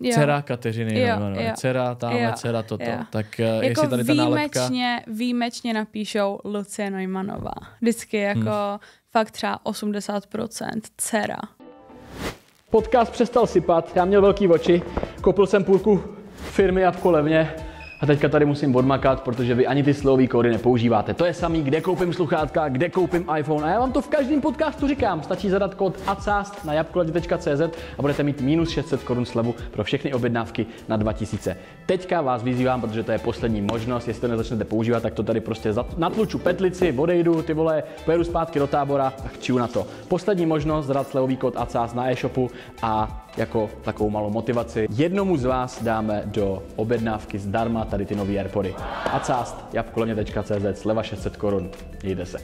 Jo. Dcera Kateřiny, jo, jo, jo. dcera tamhle, jo, dcera toto. Jo. Tak eh, jako jestli tady ta nálepka... výjimečně napíšou Lucie Neumannová. Vždycky hmm. jako hmm. fakt třeba 80% dcera. Podcast přestal sypat, já měl velký oči, koupil jsem půlku firmy a v kolevně a teďka tady musím odmakat, protože vy ani ty slový kódy nepoužíváte. To je samý, kde koupím sluchátka, kde koupím iPhone. A já vám to v každém podcastu říkám. Stačí zadat kód ACAST na jabkoladě.cz a budete mít minus 600 korun slevu pro všechny objednávky na 2000. Teďka vás vyzývám, protože to je poslední možnost. Jestli to nezačnete používat, tak to tady prostě natluču petlici, odejdu, ty vole, pojedu zpátky do tábora a chčiju na to. Poslední možnost zadat slevový kód ACAST na e-shopu a jako takovou malou motivaci. Jednomu z vás dáme do objednávky zdarma tady ty nové Airpody. A cást, javkolemě.cz, sleva 600 korun. Jde se.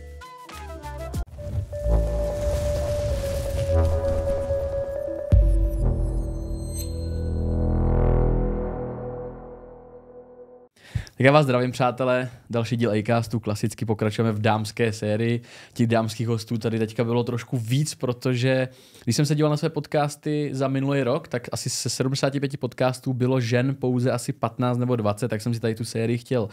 Tak já vás zdravím, přátelé. Další díl Acastu, klasicky pokračujeme v dámské sérii. Těch dámských hostů tady teďka bylo trošku víc, protože když jsem se díval na své podcasty za minulý rok, tak asi se 75 podcastů bylo žen pouze asi 15 nebo 20, tak jsem si tady tu sérii chtěl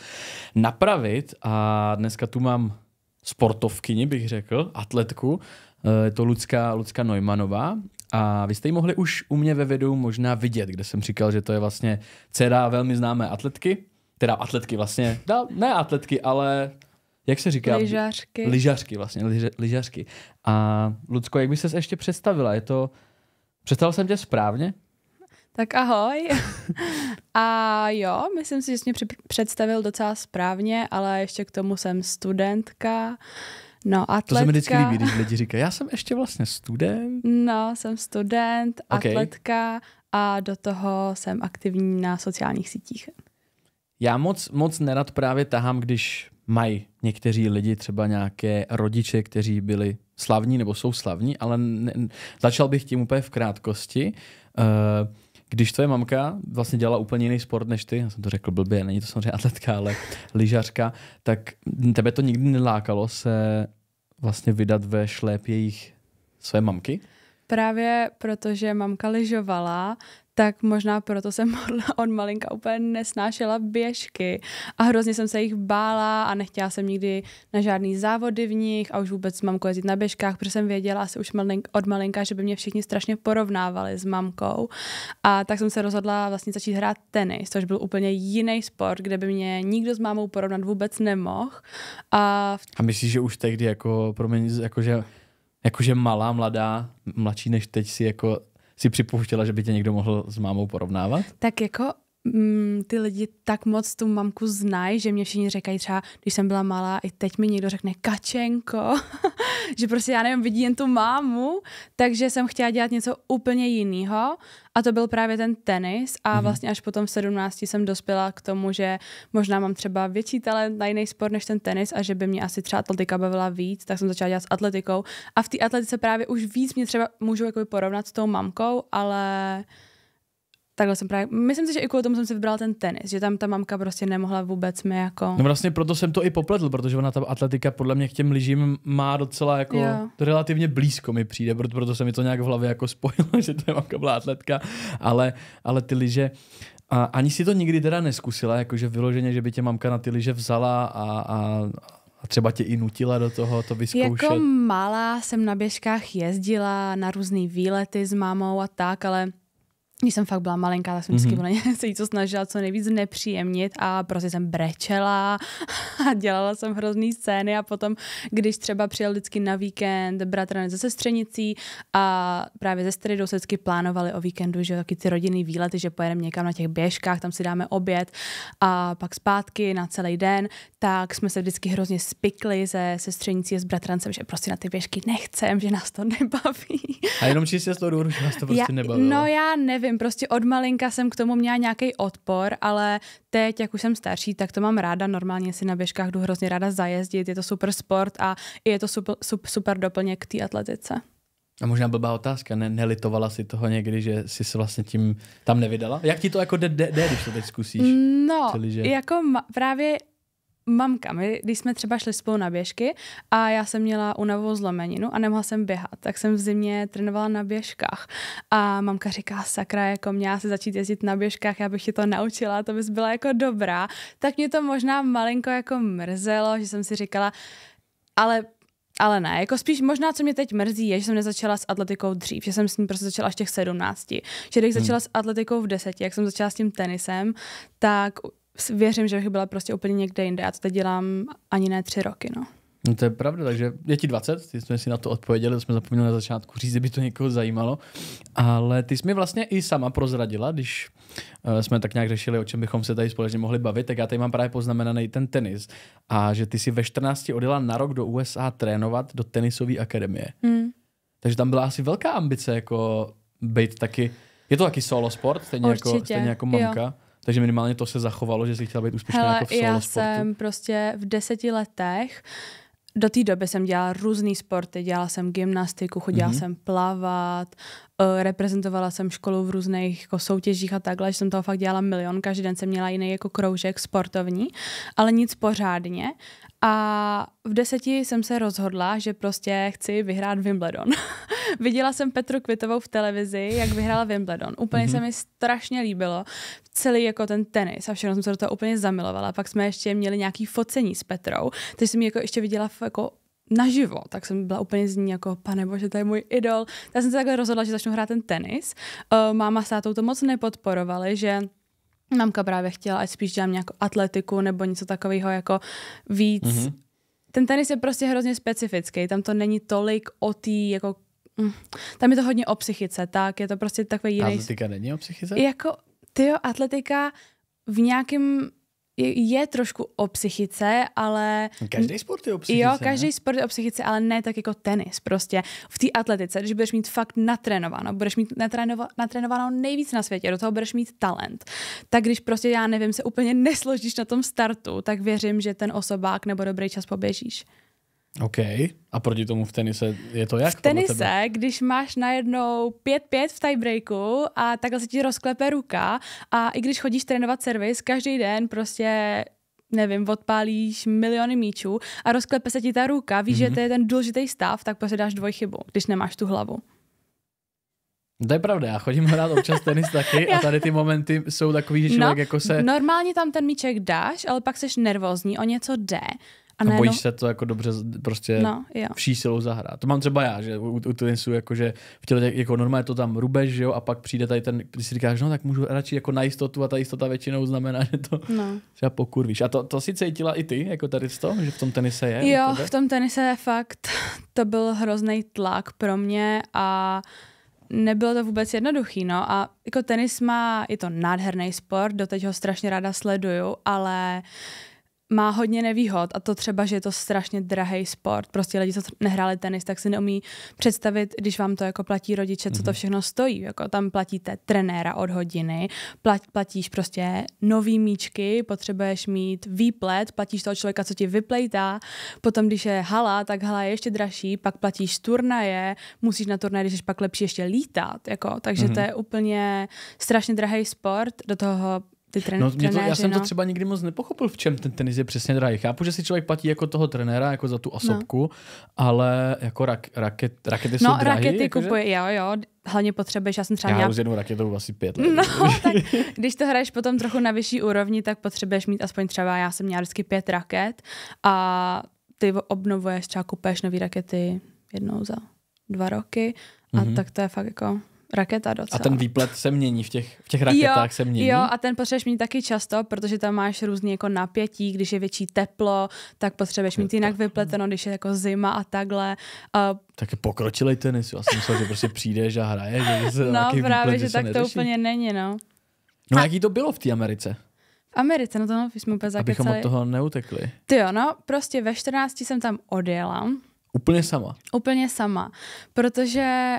napravit a dneska tu mám sportovkyni, bych řekl, atletku, eh, je to Lucka, Lucka Neumannová. A vy jste ji mohli už u mě ve videu možná vidět, kde jsem říkal, že to je vlastně dcera velmi známé atletky, teda atletky vlastně, ne atletky, ale jak se říká? Lyžařky. Lyžařky vlastně, lyžařky. A Lucko, jak by ses ještě představila? Je to, představil jsem tě správně? Tak ahoj. A jo, myslím si, že jsi mě představil docela správně, ale ještě k tomu jsem studentka, no atletka. To se mi vždycky líbí, když lidi říkají, já jsem ještě vlastně student. No, jsem student, okay. atletka a do toho jsem aktivní na sociálních sítích. Já moc, moc nerad právě tahám, když mají někteří lidi třeba nějaké rodiče, kteří byli slavní nebo jsou slavní, ale ne, začal bych tím úplně v krátkosti. Uh, když tvoje mamka vlastně dělala úplně jiný sport než ty, já jsem to řekl blbě, není to samozřejmě atletka, ale lyžařka, tak tebe to nikdy nelákalo se vlastně vydat ve šlép jejich své mamky? Právě protože mamka lyžovala, tak možná proto jsem od malinka úplně nesnášela běžky a hrozně jsem se jich bála a nechtěla jsem nikdy na žádný závody v nich a už vůbec s mamkou jezdit na běžkách, protože jsem věděla asi už malink, od malinka, že by mě všichni strašně porovnávali s mamkou a tak jsem se rozhodla vlastně začít hrát tenis, což byl úplně jiný sport, kde by mě nikdo s mámou porovnat vůbec nemohl. A, v... a myslíš, že už tehdy jako, promiň, jakože jakože malá, mladá, mladší než teď si jako si připouštěla, že by tě někdo mohl s mámou porovnávat? Tak jako mm, ty lidi tak moc tu mamku znají, že mě všichni říkají třeba, když jsem byla malá, i teď mi někdo řekne kačenko, že prostě já nevím, vidí jen tu mámu, takže jsem chtěla dělat něco úplně jiného a to byl právě ten tenis a mhm. vlastně až potom v 17 jsem dospěla k tomu, že možná mám třeba větší talent na jiný sport než ten tenis a že by mě asi třeba atletika bavila víc, tak jsem začala dělat s atletikou a v té atletice právě už víc mě třeba můžu jakoby porovnat s tou mamkou, ale takhle jsem právě, myslím si, že i kvůli tomu jsem si vybral ten tenis, že tam ta mamka prostě nemohla vůbec mi jako... No vlastně proto jsem to i popletl, protože ona ta atletika podle mě k těm lyžím má docela jako jo. relativně blízko mi přijde, proto, proto se mi to nějak v hlavě jako spojilo, že to je mamka byla atletka, ale, ale ty lyže, a ani si to nikdy teda neskusila, jakože vyloženě, že by tě mamka na ty lyže vzala a, a, a třeba tě i nutila do toho to vyzkoušet? Jako malá jsem na běžkách jezdila na různé výlety s mámou a tak, ale když jsem fakt byla malinká, tak jsem vždycky mm-hmm. na se jí to snažila co nejvíc nepříjemnit a prostě jsem brečela a dělala jsem hrozný scény a potom, když třeba přijel vždycky na víkend bratranec ze sestřenicí a právě ze středou se vždycky plánovali o víkendu, že taky ty rodinný výlety, že pojedeme někam na těch běžkách, tam si dáme oběd a pak zpátky na celý den, tak jsme se vždycky hrozně spikli ze sestřenicí a s bratrancem, že prostě na ty běžky nechcem, že nás to nebaví. A jenom čistě z toho důvodu, že nás to prostě já, nebaví. No já nevím, nevím, prostě od malinka jsem k tomu měla nějaký odpor, ale teď, jak už jsem starší, tak to mám ráda. Normálně si na běžkách jdu hrozně ráda zajezdit, je to super sport a je to super, super doplněk k té atletice. A možná blbá otázka, ne, nelitovala si toho někdy, že jsi se vlastně tím tam nevydala? Jak ti to jako jde, když to teď zkusíš? No, celý, že? jako ma, právě mamka, my, když jsme třeba šli spolu na běžky a já jsem měla unavovou zlomeninu a nemohla jsem běhat, tak jsem v zimě trénovala na běžkách a mamka říká, sakra, jako měla se začít jezdit na běžkách, já bych ti to naučila, to bys byla jako dobrá, tak mě to možná malinko jako mrzelo, že jsem si říkala, ale ale ne, jako spíš možná, co mě teď mrzí, je, že jsem nezačala s atletikou dřív, že jsem s ním prostě začala až těch sedmnácti, Že když hmm. začala s atletikou v deseti, jak jsem začala s tím tenisem, tak věřím, že bych byla prostě úplně někde jinde. Já to teď dělám ani ne tři roky, no. No to je pravda, takže je ti 20, ty jsme si na to odpověděli, to jsme zapomněli na začátku říct, by to někoho zajímalo, ale ty jsi mi vlastně i sama prozradila, když eh, jsme tak nějak řešili, o čem bychom se tady společně mohli bavit, tak já tady mám právě poznamenaný ten tenis a že ty si ve 14 odjela na rok do USA trénovat do tenisové akademie. Hmm. Takže tam byla asi velká ambice jako být taky, je to taky solo sport, stejně, jako, stejně jako mamka. Jo. Takže minimálně to se zachovalo, že jsi chtěla být úspěšná Hele, jako v solo já sportu. jsem prostě v deseti letech do té doby jsem dělala různé sporty, dělala jsem gymnastiku, chodila mm-hmm. jsem plavat, eh, reprezentovala jsem školu v různých jako soutěžích a takhle, že jsem toho fakt dělala milion, každý den jsem měla jiný jako kroužek sportovní, ale nic pořádně a v deseti jsem se rozhodla, že prostě chci vyhrát Wimbledon. Viděla jsem Petru Kvitovou v televizi, jak vyhrála Wimbledon. Úplně mm-hmm. se mi strašně líbilo. Celý jako ten tenis a všechno jsem se do toho úplně zamilovala. Pak jsme ještě měli nějaký focení s Petrou, takže jsem ji jako ještě viděla v, jako naživo, tak jsem byla úplně z ní jako, pane bože, to je můj idol. Tak jsem se takhle rozhodla, že začnu hrát ten tenis. Uh, máma s tátou to moc nepodporovali, že mamka právě chtěla, ať spíš dělám nějakou atletiku nebo něco takového jako víc. Mm-hmm. Ten tenis je prostě hrozně specifický, tam to není tolik o té jako mm, tam je to hodně o psychice, tak je to prostě takový jiný... Atletika není o psychice? Jako, ty jo, atletika v nějakém je trošku o psychice, ale... Každý sport je o psychice. Jo, každý ne? sport je o psychice, ale ne tak jako tenis prostě. V té atletice, když budeš mít fakt natrénováno, budeš mít natrénova, natrénováno nejvíc na světě, do toho budeš mít talent, tak když prostě já nevím, se úplně nesložíš na tom startu, tak věřím, že ten osobák nebo dobrý čas poběžíš. OK. A proti tomu v tenise je to jak? V tenise, když máš najednou 5-5 v tiebreaku a takhle se ti rozklepe ruka a i když chodíš trénovat servis, každý den prostě nevím, odpálíš miliony míčů a rozklepe se ti ta ruka, víš, mm-hmm. že mhm. to je ten důležitý stav, tak prostě dáš dvojchybu, když nemáš tu hlavu. To je pravda, já chodím hrát občas tenis taky a tady ty momenty jsou takový, že no, člověk no, jako se... Normálně tam ten míček dáš, ale pak seš nervózní, o něco jde a, ne, a bojíš no. se to jako dobře prostě no, vší silou zahrát. To mám třeba já, že u, u tenisu, jako, že v těle, jako normálně to tam rubeš, že jo, a pak přijde tady ten, když si říkáš, no tak můžu radši jako na jistotu a ta jistota většinou znamená, že to no. třeba pokurvíš. A to, to si cítila i ty, jako tady toho, že v tom tenise je? Jo, v tom tenise je fakt, to byl hrozný tlak pro mě a nebylo to vůbec jednoduchý, no a jako tenis má, je to nádherný sport, doteď ho strašně ráda sleduju, ale má hodně nevýhod a to třeba, že je to strašně drahý sport. Prostě lidi, co nehráli tenis, tak si neumí představit, když vám to jako platí rodiče, co to mhm. všechno stojí. Jako tam platíte trenéra od hodiny, plat, platíš prostě nový míčky, potřebuješ mít výplet, platíš toho člověka, co ti vyplejtá. Potom, když je hala, tak hala je ještě dražší, pak platíš turnaje, musíš na turnaje, když jsi pak lepší ještě lítat. Jako, takže mm-hmm. to mhm. je úplně strašně drahý sport, do toho ty tren- no, mě to, trenéři, Já jsem no. to třeba nikdy moc nepochopil, v čem ten tenis je přesně drahý. Chápu, že si člověk platí jako toho trenéra, jako za tu no. osobku, no. ale jako rak, raket, rakety no, jsou drahé. No, rakety jako kupuje, že? jo, jo. Hlavně potřebuješ, já jsem třeba já měla... už jednu raketu asi pět let. No, tak když to hraješ potom trochu na vyšší úrovni, tak potřebuješ mít aspoň třeba, já jsem měla vždycky pět raket a ty obnovuješ, třeba kupuješ nové rakety jednou za dva roky a mm-hmm. tak to je fakt jako raketa docela. A ten výplet se mění v těch, v těch raketách jo, se mění? Jo, a ten potřebuješ mít taky často, protože tam máš různý jako napětí, když je větší teplo, tak potřebuješ mít jinak vypleteno, no. když je jako zima a takhle. Uh, Taky pokročilej tenis, já jsem myslel, že prostě přijdeš a hraješ. Že se no právě, výplet, že tak neřeší. to úplně není, no. No a jaký to bylo v té Americe? V Americe, no to no, jsme úplně zakecali. Abychom od toho neutekli. Ty jo, no, prostě ve 14 jsem tam odjela. Úplně sama? Úplně sama, protože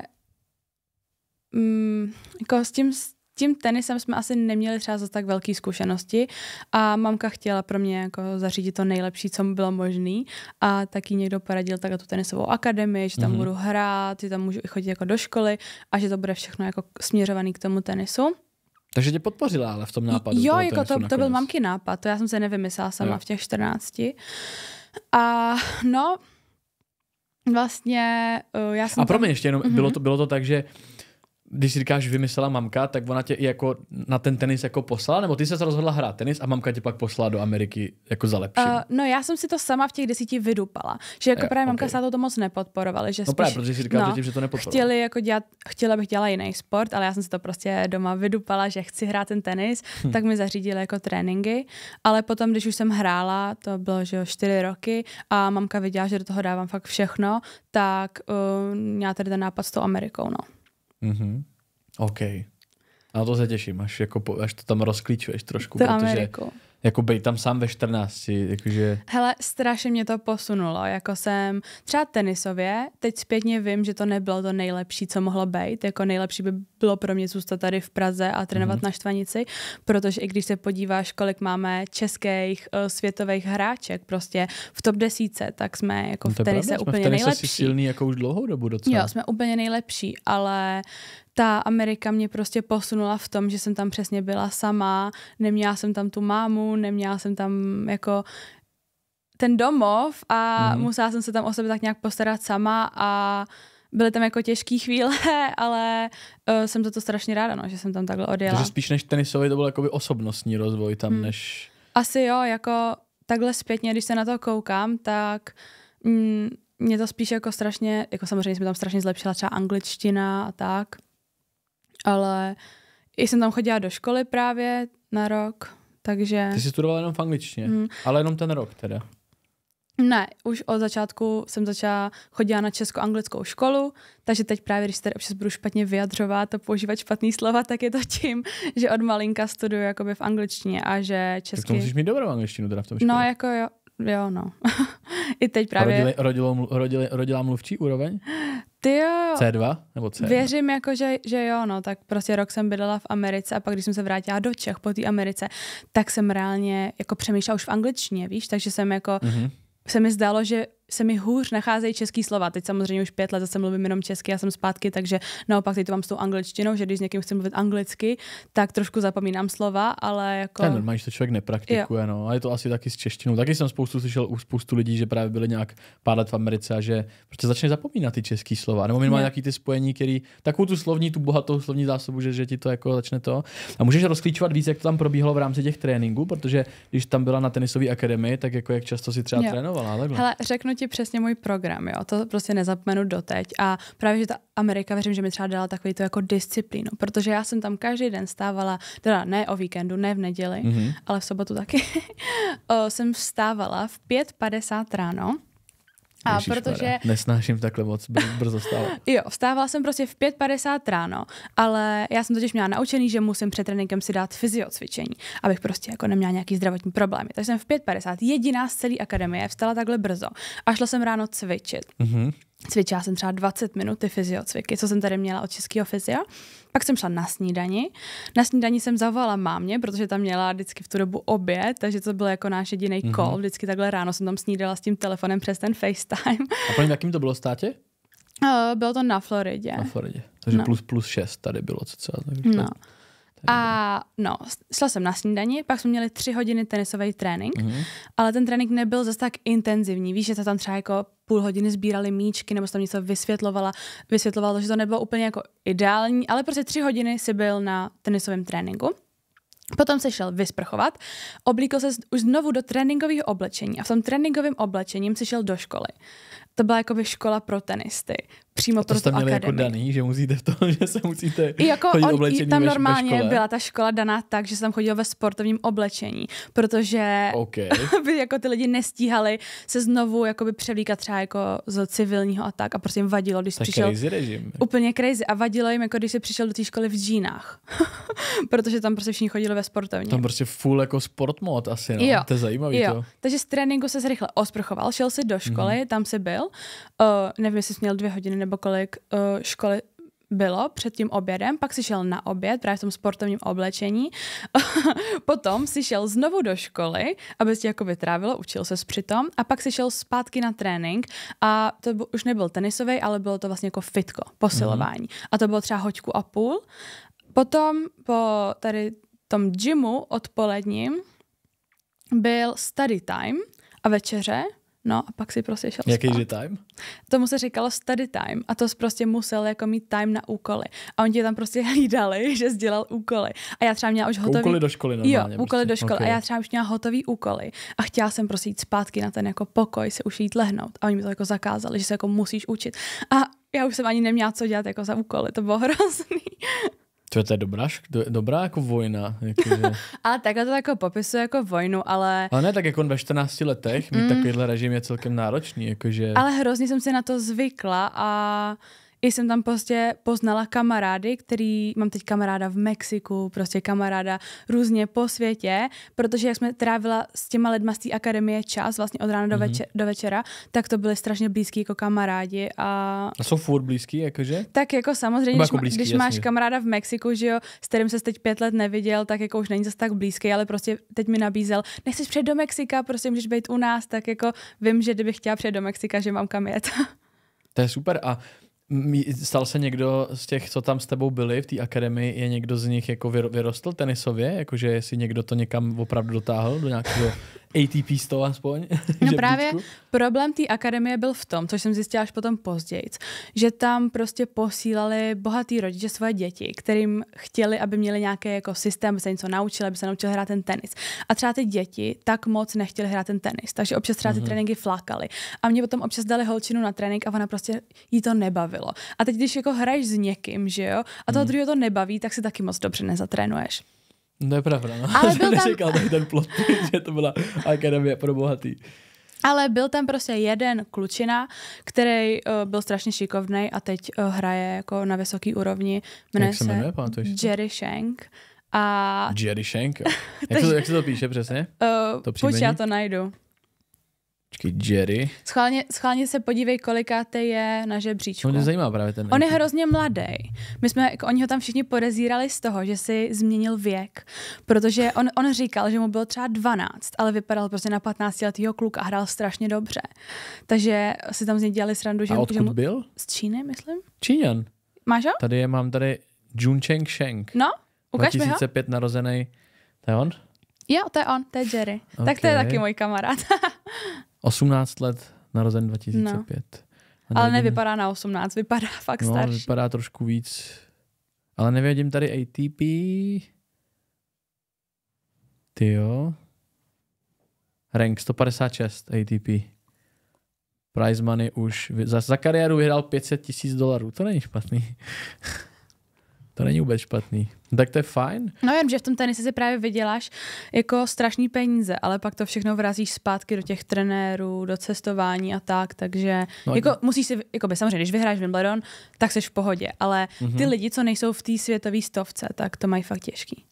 mm, jako s tím tím tenisem jsme asi neměli třeba za tak velké zkušenosti a mamka chtěla pro mě jako zařídit to nejlepší, co bylo možné a taky někdo poradil tak tu tenisovou akademii, že tam mm-hmm. budu hrát, že tam můžu i chodit jako do školy a že to bude všechno jako směřovaný k tomu tenisu. Takže tě podpořila ale v tom nápadu. Jo, jako to, to byl mamky nápad, to já jsem se nevymyslela sama jo. v těch 14. A no, vlastně eh, já jsem... A pro mě tam... ještě jenom, mm-hmm. bylo, to, bylo to tak, že uh, když si říkáš, vymyslela mamka, tak ona tě i jako na ten tenis jako poslala, nebo ty se rozhodla hrát tenis a mamka tě pak poslala do Ameriky jako za lepší? Uh, eh, no já jsem si to sama v těch desíti vydupala, že jako je, eh, právě okay. mamka se to moc nepodporovala, že spíš, No právě, protože si říkala no, že to nepodporovala. Chtěli jako dělat, chtěla bych dělat jiný sport, ale já jsem si to prostě doma vydupala, že chci hrát ten tenis, hm. tak mi zařídili jako tréninky, ale potom, když už jsem hrála, to bylo že jo, čtyři roky a mamka viděla, že do toho dávám fakt všechno, tak uh, měla tady ten nápad s tou Amerikou, no. Mhm. OK. Na to se těším, až, jako po, až to tam rozklíčuješ trošku, to protože... Ameriko jako být tam sám ve 14, jakože... Hele, strašně mě to posunulo, jako jsem třeba tenisově, teď zpětně vím, že to nebylo to nejlepší, co mohlo být, jako nejlepší by bylo pro mě zůstat tady v Praze a trénovat mm-hmm. na Štvanici, protože i když se podíváš, kolik máme českých eh, světových hráček prostě v top desíce, tak jsme jako no v tenise pravda, úplně jsme v tenise nejlepší. Si silný jako už dlouhou dobu docela. Jo, jsme úplně nejlepší, ale ta Amerika mě prostě posunula v tom, že jsem tam přesně byla sama, neměla jsem tam tu mámu, neměla jsem tam jako ten domov a mm. musela jsem se tam o sebe tak nějak postarat sama a byly tam jako těžké chvíle, ale uh, jsem za to strašně ráda, no, že jsem tam takhle odjela. Takže spíš než tenisový to byl jakoby osobnostní rozvoj tam, mm. než... Asi jo, jako takhle zpětně, když se na to koukám, tak mm, mě to spíš jako strašně, jako samozřejmě jsem tam strašně zlepšila třeba angličtina a tak, ale i jsem tam chodila do školy právě na rok, takže... Ty jsi studovala jenom v angličtině, mm. ale jenom ten rok teda. Ne, už od začátku jsem začala chodila na česko-anglickou školu, takže teď právě, když se tady občas budu špatně vyjadřovat a používat špatný slova, tak je to tím, že od malinka studuju jakoby v angličtině a že česky... Tak to musíš mít dobrou angličtinu teda v tom no, škole. No, jako jo, jo no. I teď právě... A rodili, rodilo, rodili, rodila mluvčí úroveň? Ty jo. C2? Nebo C1? Věřím, jako, že, že jo, no, tak prostě rok jsem bydlela v Americe a pak, když jsem se vrátila do Čech po té Americe, tak jsem reálně jako přemýšlela už v angličtině, víš, takže jsem jako, mm-hmm. se mi zdálo, že se mi hůř nacházejí český slova. Teď samozřejmě už pět let zase mluvím jenom česky, já jsem zpátky, takže naopak teď to mám s tou angličtinou, že když s někým chci mluvit anglicky, tak trošku zapomínám slova, ale jako... ten normálně, že to člověk nepraktikuje, jo. no. A je to asi taky s češtinou. Taky jsem spoustu slyšel u spoustu lidí, že právě byli nějak pár let v Americe a že prostě začne zapomínat ty český slova. Nebo minimálně nějaký ty spojení, který takovou tu slovní, tu bohatou slovní zásobu, že, že ti to jako začne to. A můžeš rozklíčovat víc, jak to tam probíhalo v rámci těch tréninků, protože když tam byla na tenisové akademii, tak jako jak často si třeba jo. trénovala. Takhle. Hele, řeknu ti přesně můj program, jo. To prostě nezapomenu doteď. A právě, že ta Amerika, věřím, že mi třeba dala takový to jako disciplínu, protože já jsem tam každý den stávala, teda ne o víkendu, ne v neděli, mm-hmm. ale v sobotu taky, o, jsem vstávala v 5.50 ráno a Ježíš protože... Mara, nesnáším takhle moc brzo stále. jo, vstávala jsem prostě v 5.50 ráno, ale já jsem totiž měla naučený, že musím před tréninkem si dát fyziocvičení, abych prostě jako neměla nějaký zdravotní problémy. Takže jsem v 5.50 jediná z celé akademie vstala takhle brzo a šla jsem ráno cvičit. Mm-hmm. Cvičila jsem třeba 20 minut ty fyziocviky, co jsem tady měla od českého fyzia. Pak jsem šla na snídani. Na snídani jsem zavolala mámě, protože tam měla vždycky v tu dobu oběd, takže to byl jako náš jediný mm-hmm. call. Vždycky takhle ráno jsem tam snídala s tím telefonem přes ten FaceTime. A pro jakým to bylo státě? Uh, bylo to na Floridě. Na Floridě. Takže no. plus plus 6 tady bylo co celá. No. A no, šla jsem na snídani, pak jsme měli tři hodiny tenisový trénink, mm-hmm. ale ten trénink nebyl zase tak intenzivní. Víš, že to tam třeba jako půl hodiny sbírali míčky, nebo se tam něco vysvětlovala, vysvětlovala to, že to nebylo úplně jako ideální, ale prostě tři hodiny si byl na tenisovém tréninku. Potom se šel vysprchovat, oblíkl se už znovu do tréninkového oblečení a v tom tréninkovém oblečení se šel do školy. To byla jako škola pro tenisty přímo pro to jste měli jako daný, že musíte v tom, že se musíte I jako chodit on, oblečení tam normálně škole. byla ta škola daná tak, že jsem chodil ve sportovním oblečení, protože okay. by jako ty lidi nestíhali se znovu jakoby převlíkat třeba jako z civilního a tak a prostě jim vadilo, když tak přišel. Crazy režim. Úplně crazy a vadilo jim, jako když se přišel do té školy v džínách, protože tam prostě všichni chodili ve sportovní. Tam prostě full jako sport mod asi, no. Jo. To je zajímavý jo. to. Takže z tréninku se rychle osprchoval, šel si do školy, mm-hmm. tam si byl, uh, nevím, jestli měl dvě hodiny nebo kolik uh, školy bylo před tím obědem, pak si šel na oběd právě v tom sportovním oblečení, potom si šel znovu do školy, aby si jako vytrávilo, učil se přitom a pak si šel zpátky na trénink a to byl, už nebyl tenisový, ale bylo to vlastně jako fitko, posilování. Mm. A to bylo třeba hoďku a půl. Potom po tady tom gymu odpoledním byl study time a večeře No a pak si prostě šel Jaký je time? Tomu se říkalo study time a to jsi prostě musel jako mít time na úkoly. A oni ti tam prostě hlídali, že jsi dělal úkoly. A já třeba měla už hotový... Úkoly do školy normálně. Jo, prostě. úkoly prostě. do školy. Okay. A já třeba už měla hotový úkoly a chtěla jsem prostě jít zpátky na ten jako pokoj, se už jít lehnout. A oni mi to jako zakázali, že se jako musíš učit. A já už jsem ani neměla co dělat jako za úkoly, to bylo hrozný. To, to je dobrá, dobrá jako vojna. Jakože... a takhle to jako popisuje jako vojnu, ale... Ale ne, tak jako ve 14 letech mít mm. takovýhle režim je celkem náročný. Jakože... Ale hrozně jsem se na to zvykla a i jsem tam prostě poznala kamarády, který mám teď kamaráda v Mexiku, prostě kamaráda různě po světě, protože jak jsme trávila s těma lidma z té akademie čas, vlastně od rána mm-hmm. do, mhm. večer, do večera, tak to byly strašně blízký jako kamarádi. A, a jsou furt blízký, jakože? Tak jako samozřejmě, jako blízký, když, když máš kamaráda v Mexiku, že jo, s kterým se teď pět let neviděl, tak jako už není zase tak blízký, ale prostě teď mi nabízel, nechceš přijet do Mexika, prostě můžeš být u nás, tak jako vím, že kdybych chtěla přijet do Mexika, že mám kam jet. To je super. A Stal se někdo z těch, co tam s tebou byli v té akademii, je někdo z nich jako vyrostl tenisově? Jakože jestli někdo to někam opravdu dotáhl do nějakého ATP 100 aspoň. No právě problém té akademie byl v tom, což jsem zjistila až potom později, že tam prostě posílali bohatý rodiče svoje děti, kterým chtěli, aby měli nějaký jako systém, aby se něco naučili, aby se naučili hrát ten tenis. A třeba ty děti tak moc nechtěli hrát ten tenis, takže občas třeba ty mm-hmm. tréninky flákali. A mě potom občas dali holčinu na trénink a ona prostě jí to nebavilo. A teď, když jako hraješ s někým, že jo, a toho mm druhého to nebaví, tak si taky moc dobře nezatrénuješ. To je pravda. No. Ale byl Neříkal tam... ten plot, že to byla akademie pro bohatý. Ale byl tam prostě jeden klučina, který uh, byl strašně šikovný a teď uh, hraje jako na vysoký úrovni. Mne jak se, se jmenuje, Jerry Shank. A... Jerry Shank? jak, se, jak se to píše přesně? Uh, to Pojď, já to najdu. Počkej, Jerry. Schválně, schválně se podívej, kolikáte je na žebříčku. On no, mě zajímá právě ten. On je hrozně mladý. My jsme, jako oni ho tam všichni podezírali z toho, že si změnil věk, protože on, on říkal, že mu bylo třeba 12, ale vypadal prostě na 15 letýho kluk a hrál strašně dobře. Takže si tam z něj dělali srandu. Že a odkud že mu, byl? Z Číny, myslím. Číňan. Máš ho? Tady je, mám tady Jun Cheng Sheng. No, ukáž 2005 mi ho. narozený. To je on? Jo, to je on, to je Jerry. Okay. Tak to je taky můj kamarád. 18 let, narozen 2005. No. Nevidím... Ale nevypadá na 18, vypadá fakt no, starší. vypadá trošku víc. Ale nevědím tady ATP. Ty jo. Rank 156 ATP. Prize money už za, za kariéru vyhrál 500 tisíc dolarů. To není špatný. To není vůbec špatný. No, tak to je fajn. No jenže že v tom tenise si právě vyděláš jako strašný peníze, ale pak to všechno vrazíš zpátky do těch trenérů, do cestování a tak, takže no, jako, jako- musíš si, jako by samozřejmě, když vyhráš Wimbledon, tak jsi v pohodě, ale mhm. ty mm-hmm. lidi, co nejsou v té světové stovce, tak to mají fakt těžký.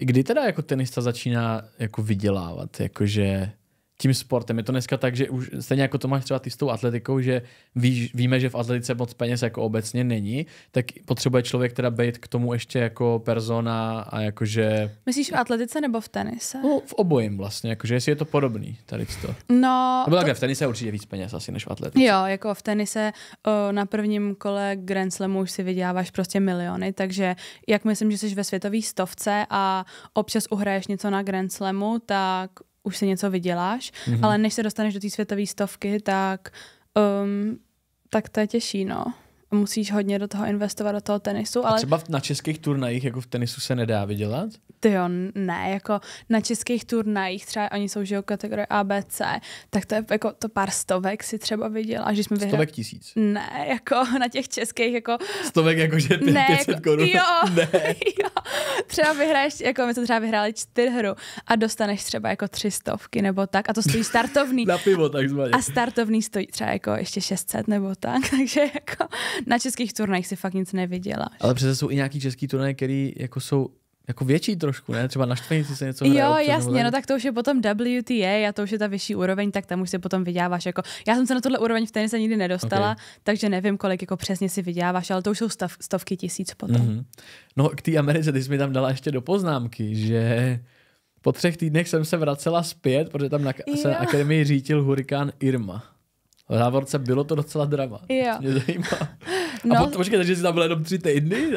Kdy teda jako tenista začíná jako vydělávat, jakože tím sportem. Je to dneska tak, že už stejně jako to máš třeba ty s tou atletikou, že ví, víme, že v atletice moc peněz jako obecně není, tak potřebuje člověk teda být k tomu ještě jako persona a jakože... Myslíš v atletice nebo v tenise? No, v obojím vlastně, jakože jestli je to podobný tady to. No... Nebo to... v tenise je určitě víc peněz asi než v atletice. Jo, jako v tenise o, na prvním kole Grand Slamu už si vyděláváš prostě miliony, takže jak myslím, že jsi ve světové stovce a občas uhraješ něco na Grand Slamu, tak už se něco vyděláš, mm-hmm. ale než se dostaneš do té světové stovky, tak, um, tak to je těžší, no musíš hodně do toho investovat, do toho tenisu. Ale... A třeba na českých turnajích, jako v tenisu, se nedá vydělat? Ty jo, ne, jako na českých turnajích, třeba oni jsou žijou kategorie ABC, tak to je jako to pár stovek si třeba viděla že jsme vyhráli. Stovek tisíc? Ne, jako na těch českých, jako... Stovek, jako že ne, 500 jako... korun? Jo, ne. jo, třeba vyhraješ, jako my jsme třeba vyhráli čtyřhru a dostaneš třeba jako tři stovky nebo tak a to stojí startovní. na pivo takzvaně. A startovní stojí třeba jako ještě 600 nebo tak, takže jako na českých turnajích si fakt nic neviděla. Ale přece jsou i nějaký český turnaje, který jako jsou jako větší trošku, ne? Třeba na Štvenici se něco hraje. Jo, občas, jasně, no tak to už je potom WTA a to už je ta vyšší úroveň, tak tam už se potom vyděláváš. Jako, já jsem se na tohle úroveň v tenise nikdy nedostala, okay. takže nevím, kolik jako přesně si vyděláváš, ale to už jsou stav, stovky tisíc potom. Mm-hmm. No k té Americe, ty jsi mi tam dala ještě do poznámky, že po třech týdnech jsem se vracela zpět, protože tam na, se na akademii řítil hurikán Irma. V závorce bylo to docela drama. Jo. mě zajímá. No, a potom, počkej, takže jsi tam byla jenom tři týdny?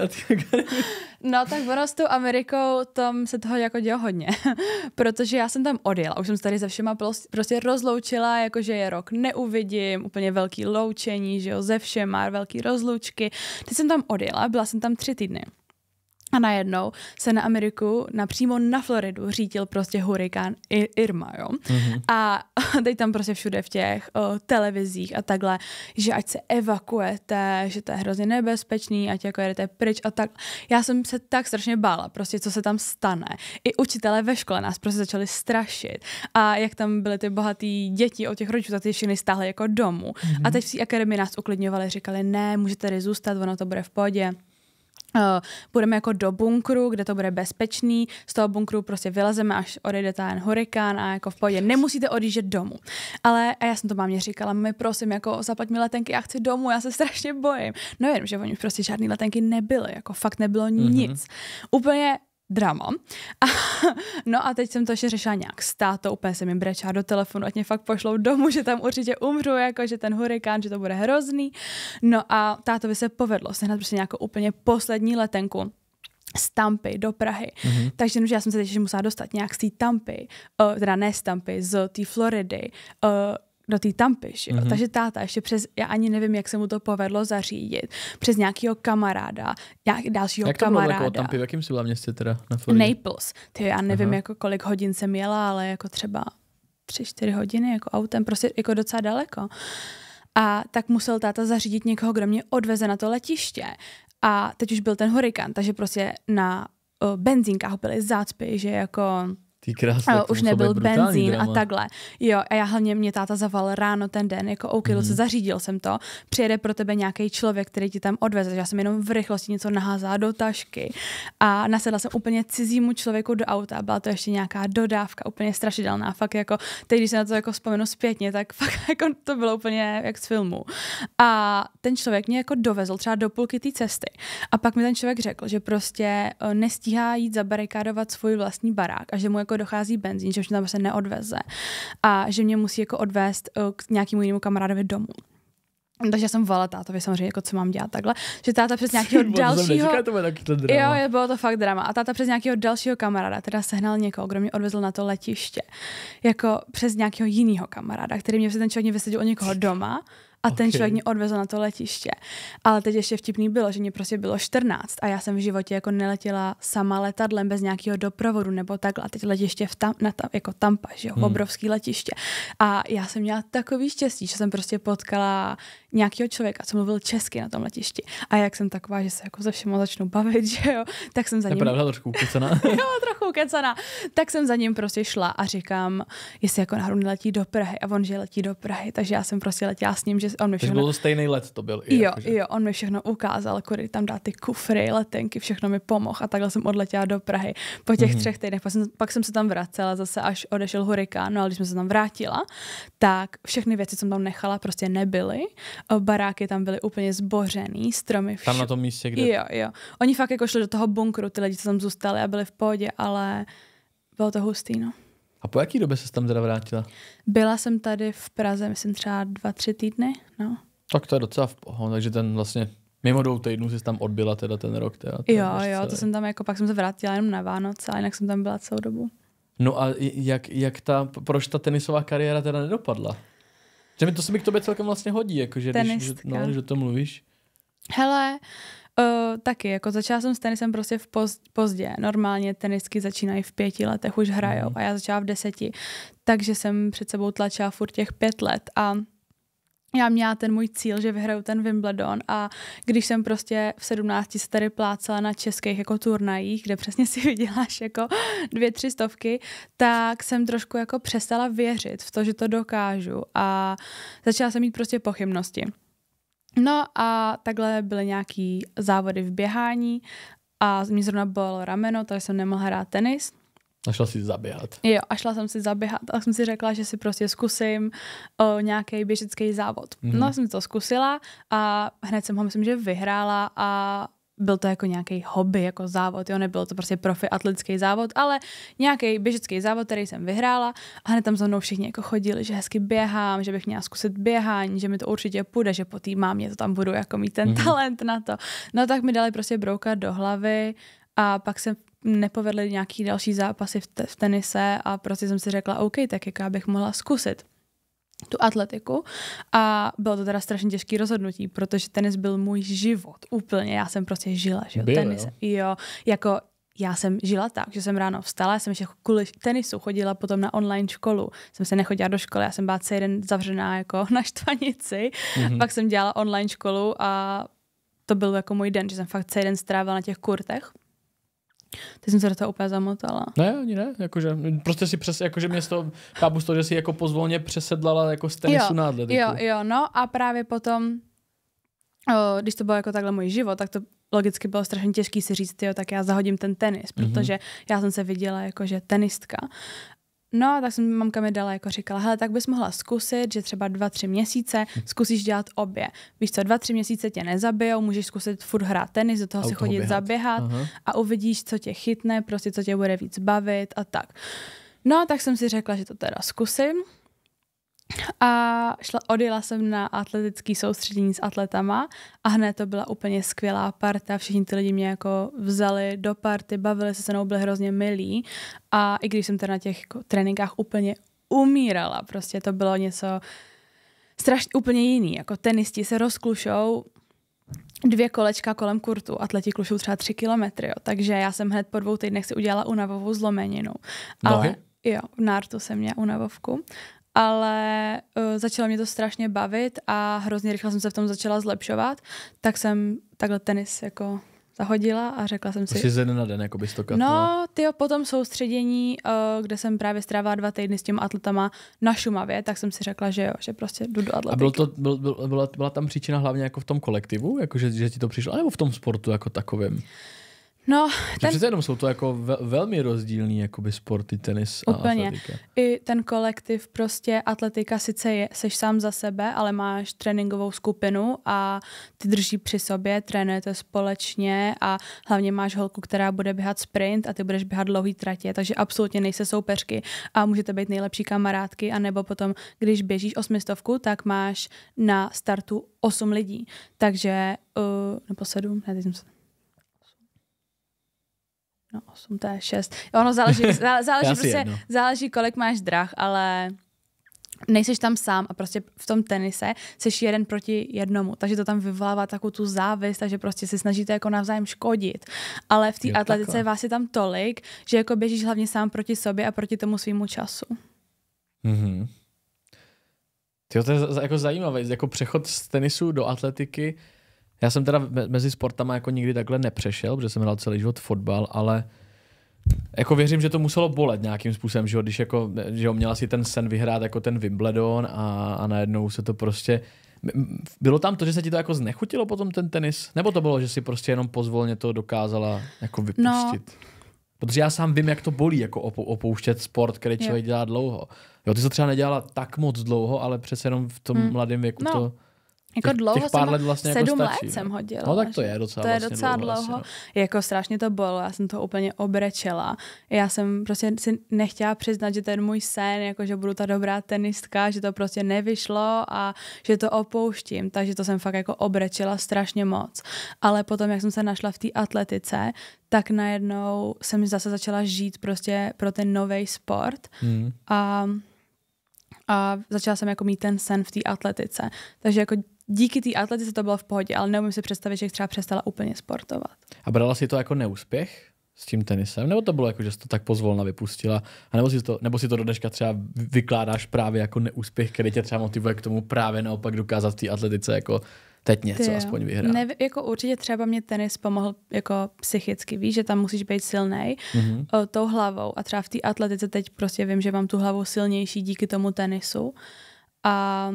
no tak ono s tou Amerikou tam se toho jako dělo hodně. Protože já jsem tam odjela, už jsem se tady se všema prostě rozloučila, jakože je rok neuvidím, úplně velký loučení, že jo, ze všema, velký rozloučky. Teď jsem tam odjela, byla jsem tam tři týdny. A najednou se na Ameriku, napřímo na Floridu, řítil prostě hurikán Irma, jo. Mm-hmm. A teď tam prostě všude v těch o, televizích a takhle, že ať se evakuujete, že to je hrozně nebezpečný, ať jako jedete pryč a tak. Já jsem se tak strašně bála, prostě co se tam stane. I učitelé ve škole nás prostě začali strašit. A jak tam byly ty bohatý děti od těch rodičů, tak ty všichni stáhly jako domů. Mm-hmm. A mhm. teď v té akademii nás uklidňovali, říkali, ne, můžete tady zůstat, ono to bude v pohodě Eh, budeme jako do bunkru, kde to bude bezpečný, z toho bunkru prostě vylezeme, až odejde ten hurikán a jako v pohodě. Nemusíte odjíždět domů. Ale a já jsem to mámě říkala, mi prosím, jako zaplať mi letenky, já chci domů, já se strašně bojím. No jenom, že oni prostě žádný letenky nebyly, jako fakt nebylo mm-hmm. nic. Úplně drama. A, no a teď jsem to ještě řešila nějak s tátou, úplně se mi brečá do telefonu, ať mě fakt pošlou domů, že tam určitě umřu, jako že ten hurikán, že to bude hrozný. No a by se povedlo sehnat prostě nějakou úplně poslední letenku z Tampy do Prahy. Mm-hmm. Takže no, já jsem se teď musela dostat nějak z té Tampy, uh, teda ne z Tampy, z té Floridy, uh, do té tampy. jo? Mm-hmm. Takže táta ještě přes, já ani nevím, jak se mu to povedlo zařídit, přes nějakého kamaráda, nějak dalšího jak to kamaráda. Jak tampy, v jakém byla městě teda na Floridě? Naples. Ty, já nevím, jako kolik hodin jsem jela, ale jako třeba tři, čtyři hodiny jako autem, prostě jako docela daleko. A tak musel táta zařídit někoho, kdo mě odveze na to letiště. A teď už byl ten hurikán, takže prostě na o, benzínkách byly zácpy, že jako ty krásné, a už nebyl benzín drama. a takhle. Jo, a já hlavně mě táta zaval ráno ten den, jako OK, mm. zařídil jsem to, přijede pro tebe nějaký člověk, který ti tam odveze. Já jsem jenom v rychlosti něco naházala do tašky a nasedla jsem úplně cizímu člověku do auta. Byla to ještě nějaká dodávka, úplně strašidelná. Fakt jako, teď, když se na to jako vzpomenu zpětně, tak fakt jako to bylo úplně jak z filmu. A ten člověk mě jako dovezl třeba do půlky té cesty. A pak mi ten člověk řekl, že prostě eh, nestíhá jít zabarikádovat svůj vlastní barák a že mu jako jako dochází benzín, že už mě tam prostě neodveze a že mě musí jako odvést eh, k nějakému jinému kamarádovi domů. Takže já jsem volala tátovi samozřejmě, jako co mám dělat takhle, že táta přes nějakého dalšího... Jo, je, bylo to fakt drama. A táta přes nějakého dalšího kamaráda, teda sehnal někoho, kdo mě odvezl na to letiště, jako přes nějakého jiného kamaráda, který mě se ten člověk vysadil o někoho doma a okay. ten člověk mě odvezl na to letiště. Ale teď ještě vtipný bylo, že mě prostě bylo 14 a já jsem v životě jako neletěla sama letadlem bez nějakého doprovodu nebo takhle. A teď letiště v tam, na tam, jako Tampa, že jo, hmm. obrovský letiště. A já jsem měla takový štěstí, že jsem prostě potkala nějakého člověka, co mluvil česky na tom letišti. A jak jsem taková, že se jako ze všema začnu bavit, že jo, tak jsem za ním... Je trošku kecaná. jo, trochu kecaná. Tak jsem za ním prostě šla a říkám, jestli jako nahoru neletí do Prahy. A on, že letí do Prahy, takže já jsem prostě letěla s ním, že takže on mi všechno... byl to stejný let to byl. I jo, jakože. jo, on mi všechno ukázal, kudy tam dá ty kufry, letenky, všechno mi pomohl a takhle jsem odletěla do Prahy. Po těch mm-hmm. třech týdnech, pak jsem, pak jsem se tam vracela zase, až odešel hurikán, no ale když jsem se tam vrátila, tak všechny věci co jsem tam nechala, prostě nebyly. Baráky tam byly úplně zbořený, stromy vš... Tam na tom místě, kde... Jo, jo. Oni fakt jako šli do toho bunkru, ty lidi, co tam zůstali a byli v pohodě, ale bylo to hustý, no. A po jaký době se tam teda vrátila? Byla jsem tady v Praze, myslím třeba dva, tři týdny. No. Tak to je docela v pohodě, takže ten vlastně Mimo dvou týdnů jsi tam odbyla teda ten rok. Teda, teda jo, jo, celý. to jsem tam jako, pak jsem se vrátila jenom na Vánoce, a jinak jsem tam byla celou dobu. No a jak, jak ta, proč ta tenisová kariéra teda nedopadla? Že mi to se mi k tobě celkem vlastně hodí, jakože když, že, no, že to mluvíš. Hele, Uh, taky, jako začala jsem s tenisem prostě v poz, pozdě. Normálně tenisky začínají v pěti letech, už hrajou mm. a já začala v deseti. Takže jsem před sebou tlačila furt těch pět let a já měla ten můj cíl, že vyhraju ten Wimbledon a když jsem prostě v 17 se tady plácala na českých jako turnajích, kde přesně si vyděláš jako dvě, tři stovky, tak jsem trošku jako přestala věřit v to, že to dokážu a začala jsem mít prostě pochybnosti. No a takhle byly nějaký závody v běhání a mě zrovna bylo rameno, takže jsem nemohla hrát tenis. A šla si zaběhat. Jo, a šla jsem si zaběhat a jsem si řekla, že si prostě zkusím nějaký běžický závod. Mm-hmm. No mhm. jsem to zkusila a hned jsem ho myslím, že vyhrála a byl to jako nějaký hobby, jako závod, jo, nebyl to prostě profi atletický závod, ale nějaký běžecký závod, který jsem vyhrála a hned tam za mnou všichni jako chodili, že hezky běhám, že bych měla zkusit běhání, že mi to určitě půjde, že po té mámě to tam budu jako mít ten mm-hmm. talent na to. No tak mi dali prostě brouka do hlavy a pak jsem nepovedli nějaký další zápasy v, te- v tenise a prostě jsem si řekla, OK, tak jako bych mohla zkusit tu atletiku a bylo to teda strašně těžký rozhodnutí, protože tenis byl můj život úplně, já jsem prostě žila, že byl, tenis, jo. jo, jako já jsem žila tak, že jsem ráno vstala, jsem ještě kvůli tenisu chodila potom na online školu. Jsem se nechodila do školy, já jsem byla celý den zavřená jako na štvanici. Mm-hmm. Pak jsem dělala online školu a to byl jako můj den, že jsem fakt celý den strávila na těch kurtech. Teď jsem se do toho úplně zamotala. Ne, ani ne, jakože, prostě si přes, jakože město, chápu toho, že si jako pozvolně přesedlala jako z tenisu jo, na atletiku. Jo, jo, no a právě potom, o, když to bylo jako takhle můj život, tak to logicky bylo strašně těžké si říct, jo, tak já zahodím ten tenis, mhm. protože mm-hmm. já jsem se viděla jakože tenistka No, tak jsem mamka mi dala, jako říkala, hele, tak bys mohla zkusit, že třeba dva, tři měsíce hm. zkusíš dělat obě. Víš co, dva, tři měsíce tě nezabijou, můžeš zkusit furt hrát tenis, do toho si chodit běhat. zaběhat uh-huh. a uvidíš, co tě chytne, prostě co tě bude víc bavit a tak. No, tak jsem si řekla, že to teda zkusím. A šla, odjela jsem na atletický soustředění s atletama a hned to byla úplně skvělá parta. Všichni ty lidi mě jako vzali do party, bavili se se mnou, byli hrozně milí. A i když jsem teda na těch jako, tréninkách úplně umírala, prostě to bylo něco strašně úplně jiný. Jako tenisti se rozklušou, dvě kolečka kolem kurtu. Atleti klušou třeba tři kilometry, jo. takže já jsem hned po dvou týdnech si udělala unavovou zlomeninu. Ale, no. jo, v nártu jsem měla unavovku ale uh, začalo mě to strašně bavit a hrozně rychle jsem se v tom začala zlepšovat, tak jsem takhle tenis jako zahodila a řekla jsem si... Jsi ze na den, jako bys to No, ty potom soustředění, eh, kde jsem právě strávila dva týdny s těmi atletama na Šumavě, tak jsem si řekla, že jo, že prostě jdu do atletiky. A bylo to, byl, byl, byla, byla tam příčina hlavně jako v tom kolektivu, jako že, že ti to přišlo, nebo v tom sportu jako takovém? No, ten... Přece jenom jsou to jako ve- velmi rozdílný jakoby sporty, tenis a Úplně. atletika. I ten kolektiv prostě, atletika sice je, seš sám za sebe, ale máš tréninkovou skupinu a ty drží při sobě, trénujete společně a hlavně máš holku, která bude běhat sprint a ty budeš běhat dlouhý tratě, takže absolutně nejse soupeřky a můžete být nejlepší kamarádky a nebo potom, když běžíš osmistovku, tak máš na startu osm lidí, takže, uh, nebo sedm, ne, teď jsem se No 8, to je 6. Ono záleží, záleží, prostě, záleží, kolik máš drah, ale nejseš tam sám a prostě v tom tenise jsi jeden proti jednomu, takže to tam vyvolává takovou tu závist, takže prostě se snažíte jako navzájem škodit. Ale v té atletice takhle. vás je tam tolik, že jako běžíš hlavně sám proti sobě a proti tomu svýmu času. Mhm. Tyjo, to je jako zajímavé, jako přechod z tenisu do atletiky, já jsem teda mezi sportama jako nikdy takhle nepřešel, protože jsem hrál celý život fotbal, ale jako věřím, že to muselo bolet nějakým způsobem, že jo, když jako, že jo, měla si ten sen vyhrát jako ten Wimbledon a, a najednou se to prostě, bylo tam to, že se ti to jako znechutilo potom ten tenis? Nebo to bylo, že si prostě jenom pozvolně to dokázala jako vypustit? No. Protože já sám vím, jak to bolí, jako opouštět sport, který člověk dělá dlouho. Jo, ty to třeba nedělala tak moc dlouho, ale přece jenom v tom hmm. mladém věku no. to... Jako těch, dlouho těch pár jsem, let vlastně jako sedm jako stačí, let no. jsem ho dělala. No tak to je docela To je vlastně docela dlouho. dlouho. Vlastně, no. Jako strašně to bylo, já jsem to úplně obrečela. Já jsem prostě si nechtěla přiznat, že ten můj sen, jako že budu ta dobrá tenistka, že to prostě nevyšlo a že to opouštím. Takže to jsem fakt jako obrečela strašně moc. Ale potom, jak jsem se našla v té atletice, tak najednou jsem zase začala žít prostě pro ten nový sport. Hmm. A a začala jsem jako mít ten sen v té atletice. Takže jako díky té atletice to bylo v pohodě, ale neumím si představit, že třeba přestala úplně sportovat. A brala si to jako neúspěch? s tím tenisem? Nebo to bylo jako, že jsi to tak pozvolna vypustila? A nebo si to, nebo si to do dneška třeba vykládáš právě jako neúspěch, který tě třeba motivuje k tomu právě naopak dokázat té atletice jako teď něco Ty aspoň vyhrát. Ne, jako určitě třeba mě tenis pomohl jako psychicky, víš, že tam musíš být silný mm-hmm. tou hlavou a třeba v té atletice teď prostě vím, že mám tu hlavu silnější díky tomu tenisu a